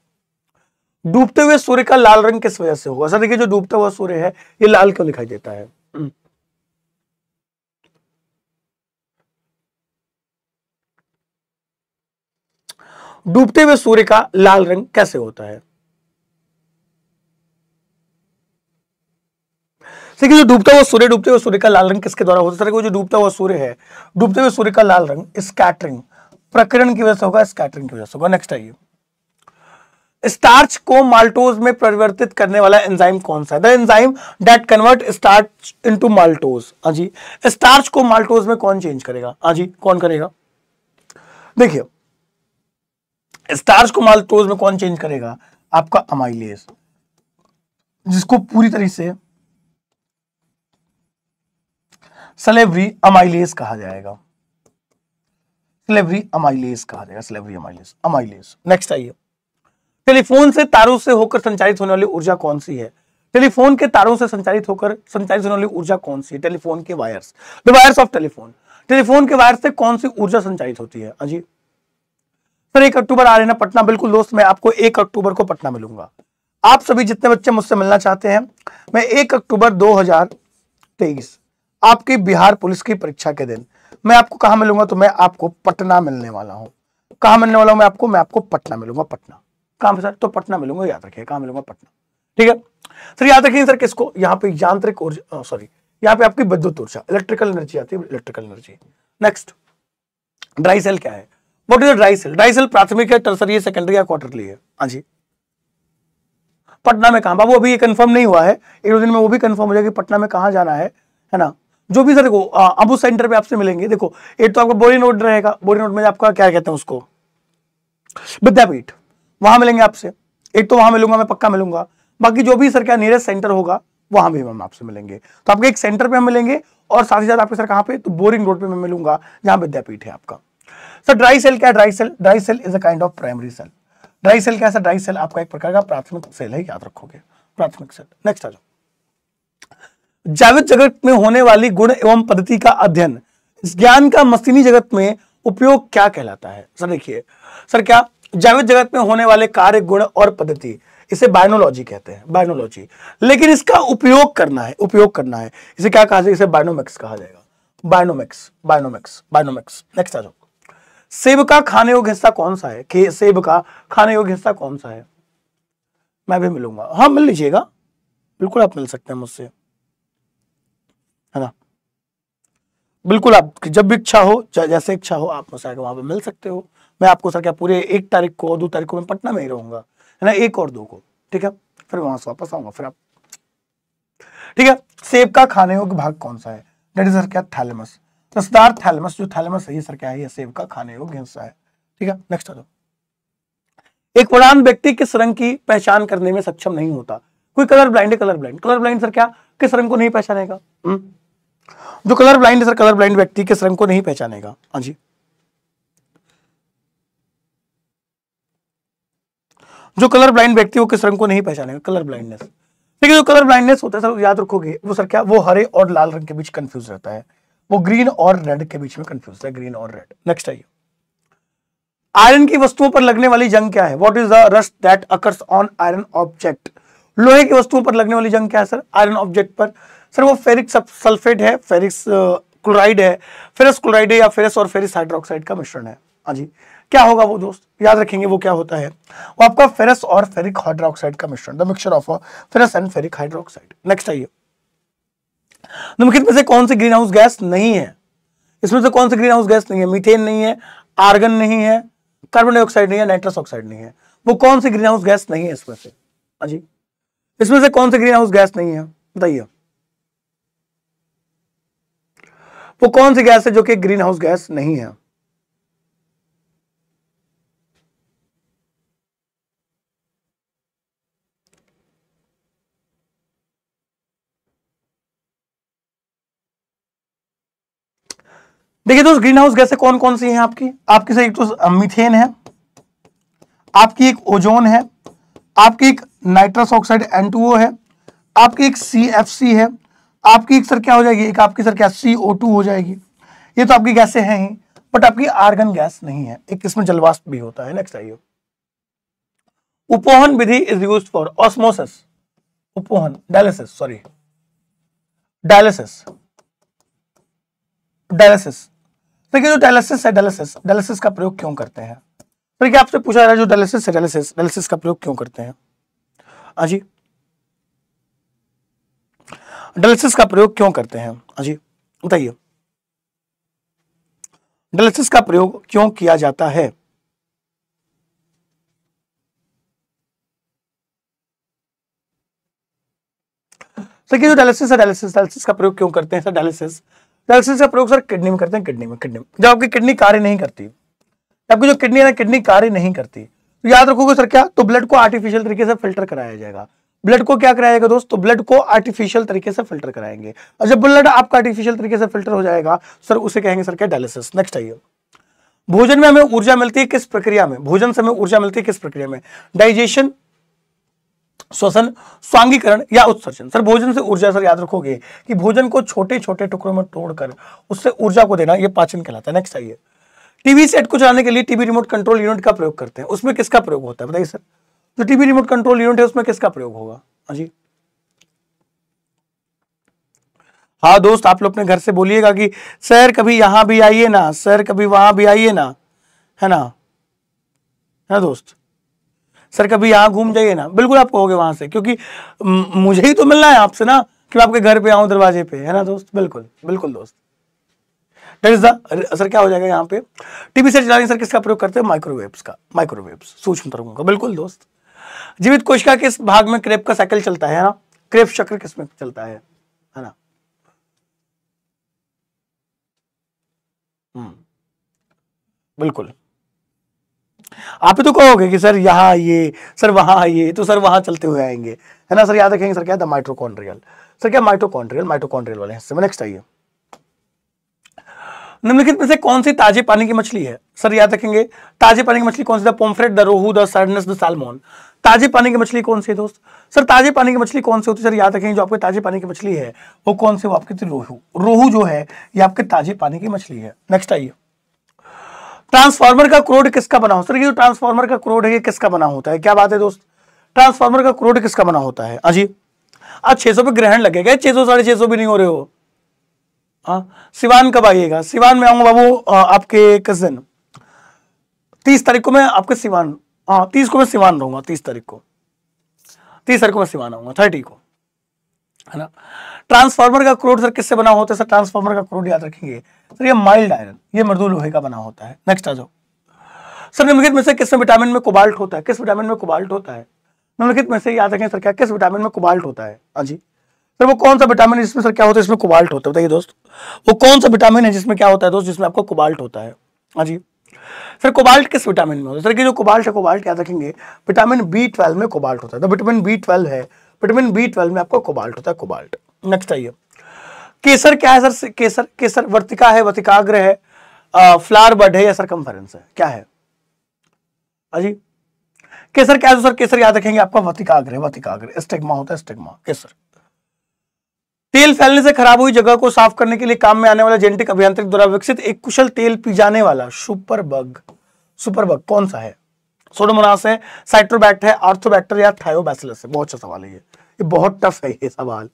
डूबते हुए सूर्य का लाल रंग किस वजह से होगा सर देखिए जो डूबता हुआ सूर्य है ये लाल क्यों दिखाई देता है डूबते हुए सूर्य का लाल रंग कैसे होता है देखिए जो डूबता हुआ सूर्य डूबते हुए सूर्य का लाल रंग किसके द्वारा होता है जो डूबता हुआ सूर्य है डूबते हुए सूर्य का लाल रंग स्कैटरिंग प्रकरण की वजह से होगा स्कैटरिंग की वजह से होगा नेक्स्ट आइए स्टार्च को माल्टोज में परिवर्तित करने वाला एंजाइम कौन सा है the enzyme that convert starch into maltose हाँ जी स्टार्च को माल्टोज में कौन चेंज करेगा हाँ जी कौन करेगा देखिए स्टार्च को माल्टोज में कौन चेंज करेगा आपका अमाइलेज जिसको पूरी तरह से सलेवरी अमाइलेस कहा जाएगा सलेवरी अमाइलेस कहा जाएगा सलेवरी अमाइलेस अमाइलेस नेक्स्ट आइए टेलीफोन से तारों से होकर संचालित होने वाली ऊर्जा कौन सी है टेलीफोन के तारों से संचालित होकर संचालित होने वाली ऊर्जा कौन सी है टेलीफोन के wires the wires of telephone telephone के वायर से कौन सी ऊर्जा संचालित होती है अजी हाँ सर एक अक्टूबर आ रहे ना पटना बिल्कुल दोस्त मैं आपको एक अक्टूबर को पटना मिलूंगा आप सभी जितने बच्चे मुझसे मिलना चाहते हैं मैं एक अक्टूबर 2023 आपकी बिहार पुलिस की परीक्षा के दिन मैं आपको कहा मिलूंगा तो मैं आपको पटना मिलने वाला हूँ कहा मिलने वाला हूँ मैं आपको मैं आपको पटना मिलूंगा पटना कहाँ सर तो पटना मिलूंगा याद रखिए कहा मिलूंगा पटना ठीक है सर याद रखिए सर किसको यहाँ पे यांत्रिक ऊर्जा सॉरी यहाँ पे आपकी विद्युत ऊर्जा इलेक्ट्रिकल एनर्जी आती है electrical energy next dry cell क्या है what is dry cell dry cell प्राथमिक है टर्सरी है सेकेंडरी या क्वार्टरली है हाँ जी पटना में कहा बाबू अभी ये कंफर्म नहीं हुआ है एक दो दिन में वो भी कंफर्म हो जाएगा पटना में कहा जाना है है ना जो भी सर देखो अब उस सेंटर पे आपसे मिलेंगे देखो एक तो आपका बोरी नोट रहेगा बोरी नोट में आपका क्या कहते हैं उसको विद्यापीठ वहां मिलेंगे आपसे एक तो वहां मिलूंगा मैं पक्का मिलूंगा बाकी जो भी सर क्या नियरेस्ट सेंटर होगा वहां भी हम आपसे मिलेंगे तो आपके एक सेंटर पे हम मिलेंगे और साथ ही साथ आपके सर कहां पे तो बोरिंग रोड पे मैं मिलूंगा जहां विद्यापीठ है आपका सर ड्राई सेल क्या dry cell dry cell is a kind of primary cell dry cell क्या सर ड्राई सेल आपका एक प्रकार का प्राथमिक सेल है याद रखोगे प्राथमिक सेल नेक्स्ट आ जाओ जैविक जगत में होने वाली गुण एवं पद्धति का अध्ययन इस ज्ञान का मशीनी जगत में उपयोग क्या कहलाता है सर देखिए सर क्या जैविक जगत में होने वाले कार्य गुण और पद्धति इसे बायोलॉजी कहते हैं बायोलॉजी लेकिन इसका उपयोग करना है उपयोग करना है इसे क्या कहा जाएगा इसे बायोमिक्स कहा जाएगा बायोमिक्स बायोनोमिक्स बायोमिक्स नेक्स्ट आ जाओ सेब का खाने योग्य हिस्सा कौन सा है सेब का खाने योग्य हिस्सा कौन सा है मैं भी मिलूंगा हाँ मिल लीजिएगा बिल्कुल आप मिल सकते हैं मुझसे है ना बिल्कुल आप जब भी इच्छा हो जैसे इच्छा हो आप मुझसे आके वहां पर मिल सकते हो मैं आपको सर क्या पूरे एक तारीख को और दो तारीख को मैं पटना में ही रहूंगा है ना एक और दो को ठीक है फिर वहां से वापस आऊंगा फिर आप ठीक है सेब का खाने योग्य भाग कौन सा है डेट इज सर क्या थैलमस रसदार थैलमस जो थैलमस है ये सर क्या है ये सेब का खाने योग्य हिस्सा है ठीक है नेक्स्ट आ जाओ एक प्रधान व्यक्ति किस रंग की पहचान करने में सक्षम नहीं होता कोई कलर ब्लाइंड है colour blind colour blind sir क्या किस रंग को नहीं पहचानेगा हम्म? जो कलर ब्लाइंड है सर कलर ब्लाइंड व्यक्ति के रंग को नहीं पहचानेगा हाँ जी जो कलर ब्लाइंड व्यक्ति वो किस रंग को नहीं पहचानेगा कलर ब्लाइंडनेस देखिए जो कलर ब्लाइंडनेस होता है सर याद रखोगे वो सर क्या वो हरे और लाल रंग के बीच कंफ्यूज रहता है वो ग्रीन और रेड के बीच में कंफ्यूज है ग्रीन और रेड नेक्स्ट आइए आयरन की वस्तुओं पर लगने वाली जंग क्या है what is the rust that occurs on iron object लोहे की वस्तुओं पर लगने वाली जंग क्या है सर आयरन ऑब्जेक्ट पर सर वो फेरिक सल्फेट है फेरिक्स क्लोराइड है फेरस क्लोराइड है या फेरस और फेरिस हाइड्रोक्साइड का मिश्रण है हाँ जी क्या होगा वो दोस्त याद रखेंगे वो क्या होता है वो आपका फेरस और फेरिक हाइड्रोक्साइड का मिश्रण the mixture of ferrous and ferric hydroxide next आइए निम्नलिखित में से कौन सी ग्रीन हाउस गैस नहीं है इसमें से कौन सी ग्रीन हाउस गैस नहीं है मीथेन नहीं है आर्गन नहीं है कार्बन डाइऑक्साइड नहीं है नाइट्रस ऑक्साइड नहीं है वो कौन सी ग्रीन हाउस गैस नहीं है इसमें से हाँ जी इसमें से कौन सी ग्रीन हाउस गैस नहीं है बताइए वो कौन सी गैस है जो कि ग्रीन हाउस गैस नहीं है देखिए दोस्त ग्रीन हाउस गैसें कौन कौन सी हैं आपकी आपकी से एक तो मिथेन है आपकी एक ओजोन है आपकी एक नाइट्रस ऑक्साइड एन है आपकी एक सी है आपकी एक सर क्या हो जाएगी एक आपकी सर क्या सी हो जाएगी ये तो आपकी गैसें हैं ही बट आपकी आर्गन गैस नहीं है एक किस्म जलवाष्प भी होता है नेक्स्ट आइए उपोहन विधि इज यूज फॉर ऑस्मोसिस उपोहन डायलिसिस सॉरी डायलिसिस डायलिसिस देखिए जो डायलिसिस है डायलिसिस डायलिसिस का प्रयोग क्यों करते हैं देखिए आपसे पूछा जा रहा है जो डायलिसिस है डायलिसिस डायलिसिस का प्रयोग क्यों करते हैं हाँ जी डायलिसिस का प्रयोग क्यों करते हैं हाँ जी बताइए डायलिसिस का प्रयोग क्यों किया जाता है सर जो डायलिसिस है डायलिसिस डायलिसिस का प्रयोग क्यों करते हैं सर डायलिसिस डायलिसिस का प्रयोग सर किडनी में करते हैं किडनी में किडनी में जब आपकी किडनी कार्य नहीं करती आपकी जो किडनी है ना किडनी कार्य नहीं करती तो याद रखोगे सर क्या तो ब्लड को आर्टिफिशियल तरीके से फिल्टर कराया जाएगा ब्लड को क्या कराएगा दोस्त तो ब्लड को आर्टिफिशियल तरीके से फिल्टर कराएंगे और जब ब्लड आपका आर्टिफिशियल तरीके से फिल्टर हो जाएगा सर उसे कहेंगे सर क्या डायलिसिस नेक्स्ट आइए भोजन में हमें ऊर्जा मिलती है किस प्रक्रिया में भोजन से हमें ऊर्जा मिलती है किस प्रक्रिया में डाइजेशन श्वसन स्वांगीकरण या उत्सर्जन सर भोजन से ऊर्जा सर याद रखोगे कि भोजन को छोटे छोटे टुकड़ों में तोड़कर उससे ऊर्जा को देना ये पाचन कहलाता है नेक्स्ट आइए टीवी सेट को चलाने के लिए टीवी रिमोट कंट्रोल यूनिट का प्रयोग करते हैं उसमें किसका प्रयोग होता है बताइए सर जो टीवी रिमोट कंट्रोल यूनिट है उसमें किसका प्रयोग होगा हाँ जी हाँ दोस्त आप लोग अपने घर से बोलिएगा कि सर कभी यहां भी आइए ना सर कभी वहां भी आइए ना है ना है ना दोस्त सर कभी यहां घूम जाइए ना बिल्कुल आप कहोगे वहां से क्योंकि मुझे ही तो मिलना है आपसे ना कि मैं आपके घर पे आऊं दरवाजे पे है ना दोस्त बिल्कुल बिल्कुल दोस्त डेट इज द सर क्या हो जाएगा यहाँ पे टीवी से चलाने सर किसका प्रयोग करते हैं माइक्रोवेव्स का माइक्रोवेव्स सूक्ष्म तरंगों का बिल्कुल दोस्त जीवित कोशिका किस भाग में क्रेप का साइकिल चलता है ना क्रेप चक्र किस में चलता है है ना हम्म। बिल्कुल आप तो कहोगे कि सर यहां ये सर वहां ये तो सर वहां चलते हुए आएंगे है ना सर याद रखेंगे सर क्या था माइट्रोकॉन्ड्रियल सर क्या माइट्रोकॉन्ड्रियल माइट्रोकॉन्ड्रियल वाले हैं नेक्स्ट आइए निम्नलिखित में से कौन सी ताजे पानी की मछली है सर याद रखेंगे ताजे पानी की मछली कौन सी pomfret the rohu the sardines the salmon ताजे पानी की मछली कौन सी दोस्त सर ताजे पानी की मछली कौन सी होती है सर याद रखेंगे जो आपके ताजे पानी की मछली है वो कौन सी वो आपके तो रोहू रोहू जो है ये आपके ताजे पानी की मछली है नेक्स्ट आइए ट्रांसफार्मर का क्रोड किसका बना हो सर ये जो ट्रांसफार्मर का क्रोड है ये किसका बना होता है क्या बात है दोस्त ट्रांसफार्मर का क्रोड किसका बना होता है अजी हाँ आज छह सौ पे ग्रहण लगेगा छह सौ साढ़े छह सौ भी नहीं हो रहे हो हाँ? सिवान कब आइएगा सिवान में आऊंगा बाबू आपके किस दिन तीस तारीख को मैं आपके सिवान हाँ तीस को मैं सिवान रहूंगा तीस तारीख को तीस तारीख को मैं सिवान आऊंगा थर्टी को है ना ट्रांसफार्मर का क्रोड सर किससे बना होता है सर ट्रांसफार्मर का क्रोड याद रखेंगे सर ये माइल्ड आयरन ये मृदु लोहे का बना होता है नेक्स्ट आ जाओ सर निम्नलिखित में से किस विटामिन में कोबाल्ट होता है किस विटामिन में कोबाल्ट होता है निम्नलिखित में से याद रखें सर क्या किस विटामिन में कोबाल्ट होता है हाँ जी सर वो कौन सा विटामिन है जिसमें सर क्या होता है इसमें कोबाल्ट होता है बताइए दोस्त वो कौन सा विटामिन है जिसमें क्या होता है दोस्त जिसमें आपको कोबाल्ट होता है हाँ जी सर कोबाल्ट किस विटामिन में होता है सर कि जो कोबाल्ट है कोबाल्ट याद रखेंगे विटामिन बी ट्वेल्व में कोबाल्ट होता है तो विटामिन बी ट्वेल्व है विटामिन बी ट्वेल्व में आपको कोबाल्ट होता है कोबाल्ट नेक्स्ट आइए केसर क्या है सर केसर केसर वर्तिका है वर्तिकाग्र है फ्लावर बड है या सर कंफरेंस है क्या है अजी हाँ केसर क्या है सर केसर याद रखेंगे आपका वर्तिकाग्र है वर्तिकाग्र स्टेग्मा होता है स्टेग्मा केसर तेल फैलने से खराब हुई जगह को साफ करने के लिए काम में आने वाला जेनेटिक अभियांत्रिक द्वारा विकसित एक कुशल तेल पी जाने वाला सुपर बग सुपर बग कौन सा है सोडोमोनास है साइट्रोबैक्ट है आर्थोबैक्टर या थायोबैसिलस है बहुत अच्छा सवाल है ये ये बहुत टफ है ये सवाल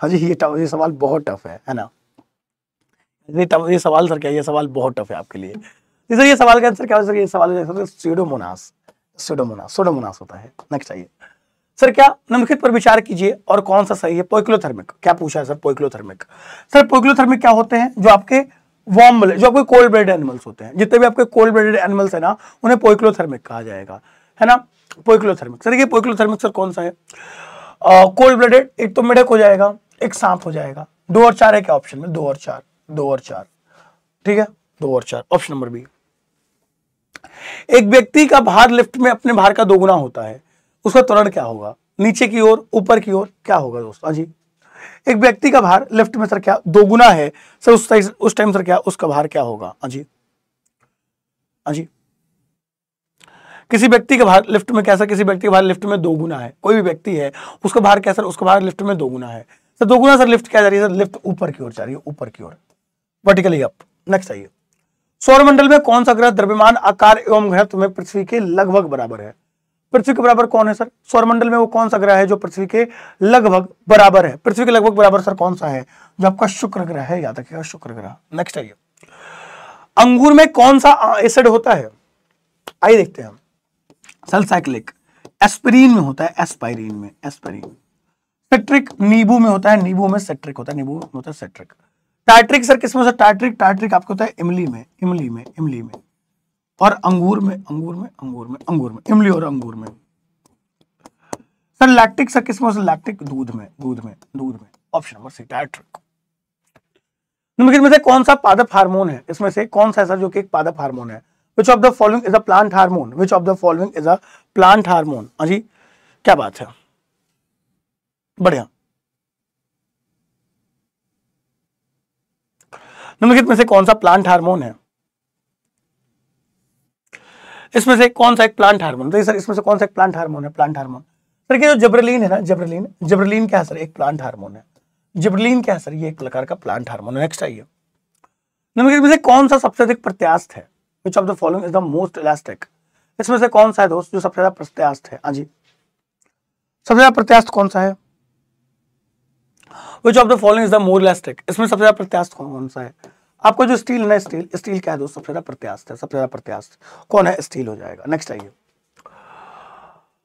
हाँ जी ये ये सवाल बहुत टफ है है ना ये ये सवाल सर क्या ये सवाल बहुत टफ है आपके लिए सर ये सवाल का आंसर क्या हो सर ये सवाल सोडोमोनास सीडोमोनास सोडोमोनास होता है नेक्स्ट आइए सर क्या निम्नलिखित पर विचार कीजिए और कौन सा सही है पोइक्लोथर्मिक क्या पूछा है सर पोइक्लोथर्मिक सर पोइक्लोथर्मिक क्या होते हैं जो आपके वार्म ब्लड जो आपके कोल्ड ब्लडेड एनिमल्स होते हैं जितने भी आपके कोल्ड ब्लडेड एनिमल्स है ना उन्हें पोइक्लोथर्मिक कहा जाएगा है ना पोइक्लोथर्मिक सर ये पोइक्लोथर्मिक सर कौन सा है कोल्ड ब्लडेड एक तो मिडक हो जाएगा एक सांप हो जाएगा दो और चार है क्या ऑप्शन में दो और चार दो और चार ठीक है दो और चार ऑप्शन नंबर बी एक व्यक्ति का भार लिफ्ट में अपने भार का दोगुना होता है उसका त्वरण क्या होगा नीचे की ओर ऊपर की ओर क्या होगा दोस्तों हाँ जी एक व्यक्ति का भार लेफ्ट में सर क्या दोगुना है सर उस टाइम उस टाइम सर क्या उसका भार क्या होगा हाँ जी हाँ जी किसी व्यक्ति का भार लिफ्ट में कैसा किसी व्यक्ति का भार लिफ्ट में दोगुना है कोई भी व्यक्ति है उसका भार कैसा सर उसका भार लिफ्ट में दोगुना है सर दोगुना सर लिफ्ट क्या जा रही है सर लिफ्ट ऊपर की ओर जा रही है ऊपर की ओर वर्टिकली अप नेक्स्ट आइए सौरमंडल में कौन सा ग्रह द्रव्यमान आकार एवं घनत्व में पृथ्वी के लगभग बराबर है पृथ्वी के बराबर कौन है सर सौरमंडल में वो कौन सा ग्रह है जो पृथ्वी के लगभग बराबर है पृथ्वी के लगभग बराबर सर कौन सा है जो आपका शुक्र ग्रह है याद रखिएगा शुक्र ग्रह नेक्स्ट आइए अंगूर में कौन सा एसिड होता है आइए देखते हैं सलसाइक्लिक एस्पिरिन में होता है एस्पायरिन में एस्पिरिन सिट्रिक नींबू में होता है नींबू में सिट्रिक होता है नींबू में होता है सिट्रिक टार्ट्रिक सर किसमें टाइट्रिक टाइट्रिक टार्ट्रिक टार्ट्रिक आपको होता है इमली में इमली में इमली में और अंगूर में अंगूर में अंगूर में अंगूर में इमली और अंगूर में सर लैक्टिक सर किसमें लैक्टिक दूध में दूध में दूध में ऑप्शन नंबर सी डायट्रिक निम्नलिखित में से कौन सा पादप हार्मोन है इसमें से कौन सा ऐसा जो कि एक पादप हार्मोन है which of the following is a plant hormone which of the following is a plant hormone हाँ जी क्या बात है बढ़िया निम्नलिखित में से कौन सा प्लांट हार्मोन है इसमें से कौन सा एक प्लांट हार्मोन तो सर इसमें से कौन सा एक प्लांट हार्मोन है प्लांट हार्मोन सर ये जो जबरलीन है ना जबरलीन जबरलीन क्या है सर एक प्लांट हार्मोन है जबरलीन क्या है सर ये एक प्रकार का प्लांट हार्मोन है नेक्स्ट आइए नंबर इसमें से कौन सा सबसे अधिक प्रत्यास्थ है which of the following is the most elastic इसमें से कौन सा है दोस्त जो सबसे ज्यादा प्रत्यास्थ है हाँ जी सबसे ज्यादा प्रत्यास्थ कौन सा है which of the following is the more elastic इसमें सबसे ज्यादा प्रत्यास्थ कौन सा है आपको जो स्टील है ना स्टील स्टील क्या है दोस्तों सबसे ज्यादा प्रत्यास्थ है सबसे ज्यादा प्रत्यास्थ कौन है स्टील हो जाएगा नेक्स्ट आइए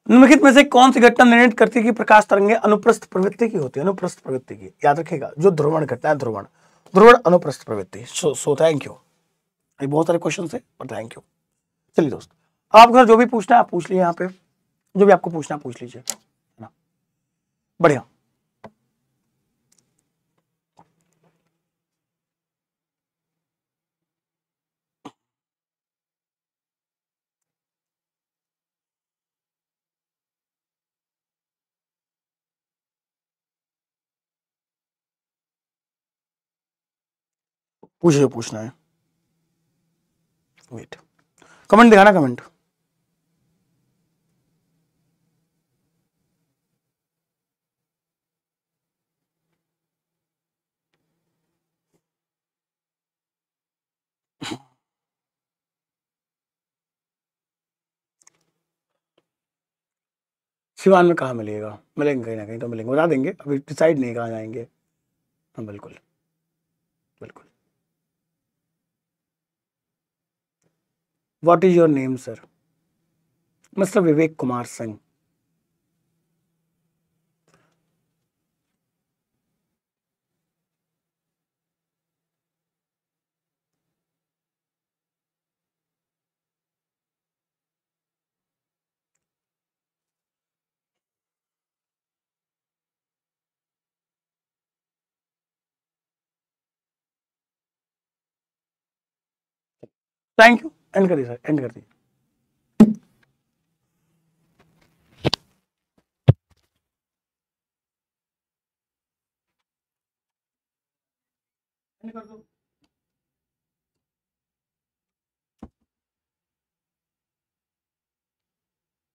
निम्नलिखित में से कौन सी घटना निर्णित करती है कि प्रकाश तरंगे अनुप्रस्थ प्रवृत्ति की होती है अनुप्रस्थ प्रवृत्ति की याद रखिएगा जो ध्रुवण घटना है ध्रुवण ध्रुवण अनुप्रस्थ प्रवृत्ति सो थैंक यू ये बहुत सारे क्वेश्चन है और थैंक यू चलिए दोस्त आपको जो भी पूछना है आप पूछ लीजिए यहाँ पे जो भी आपको पूछना है पूछ लीजिए बढ़िया पूछे पूछना है वेट कमेंट दिखाना कमेंट सिवान में कहाँ मिलेगा मिलेंगे कहीं ना कहीं तो मिलेंगे बता देंगे अभी डिसाइड नहीं कहाँ जाएंगे हाँ बिल्कुल what is your name sir mister Vivek Kumar Singh thank you and कर करिए सर एंड कर दिए कर दो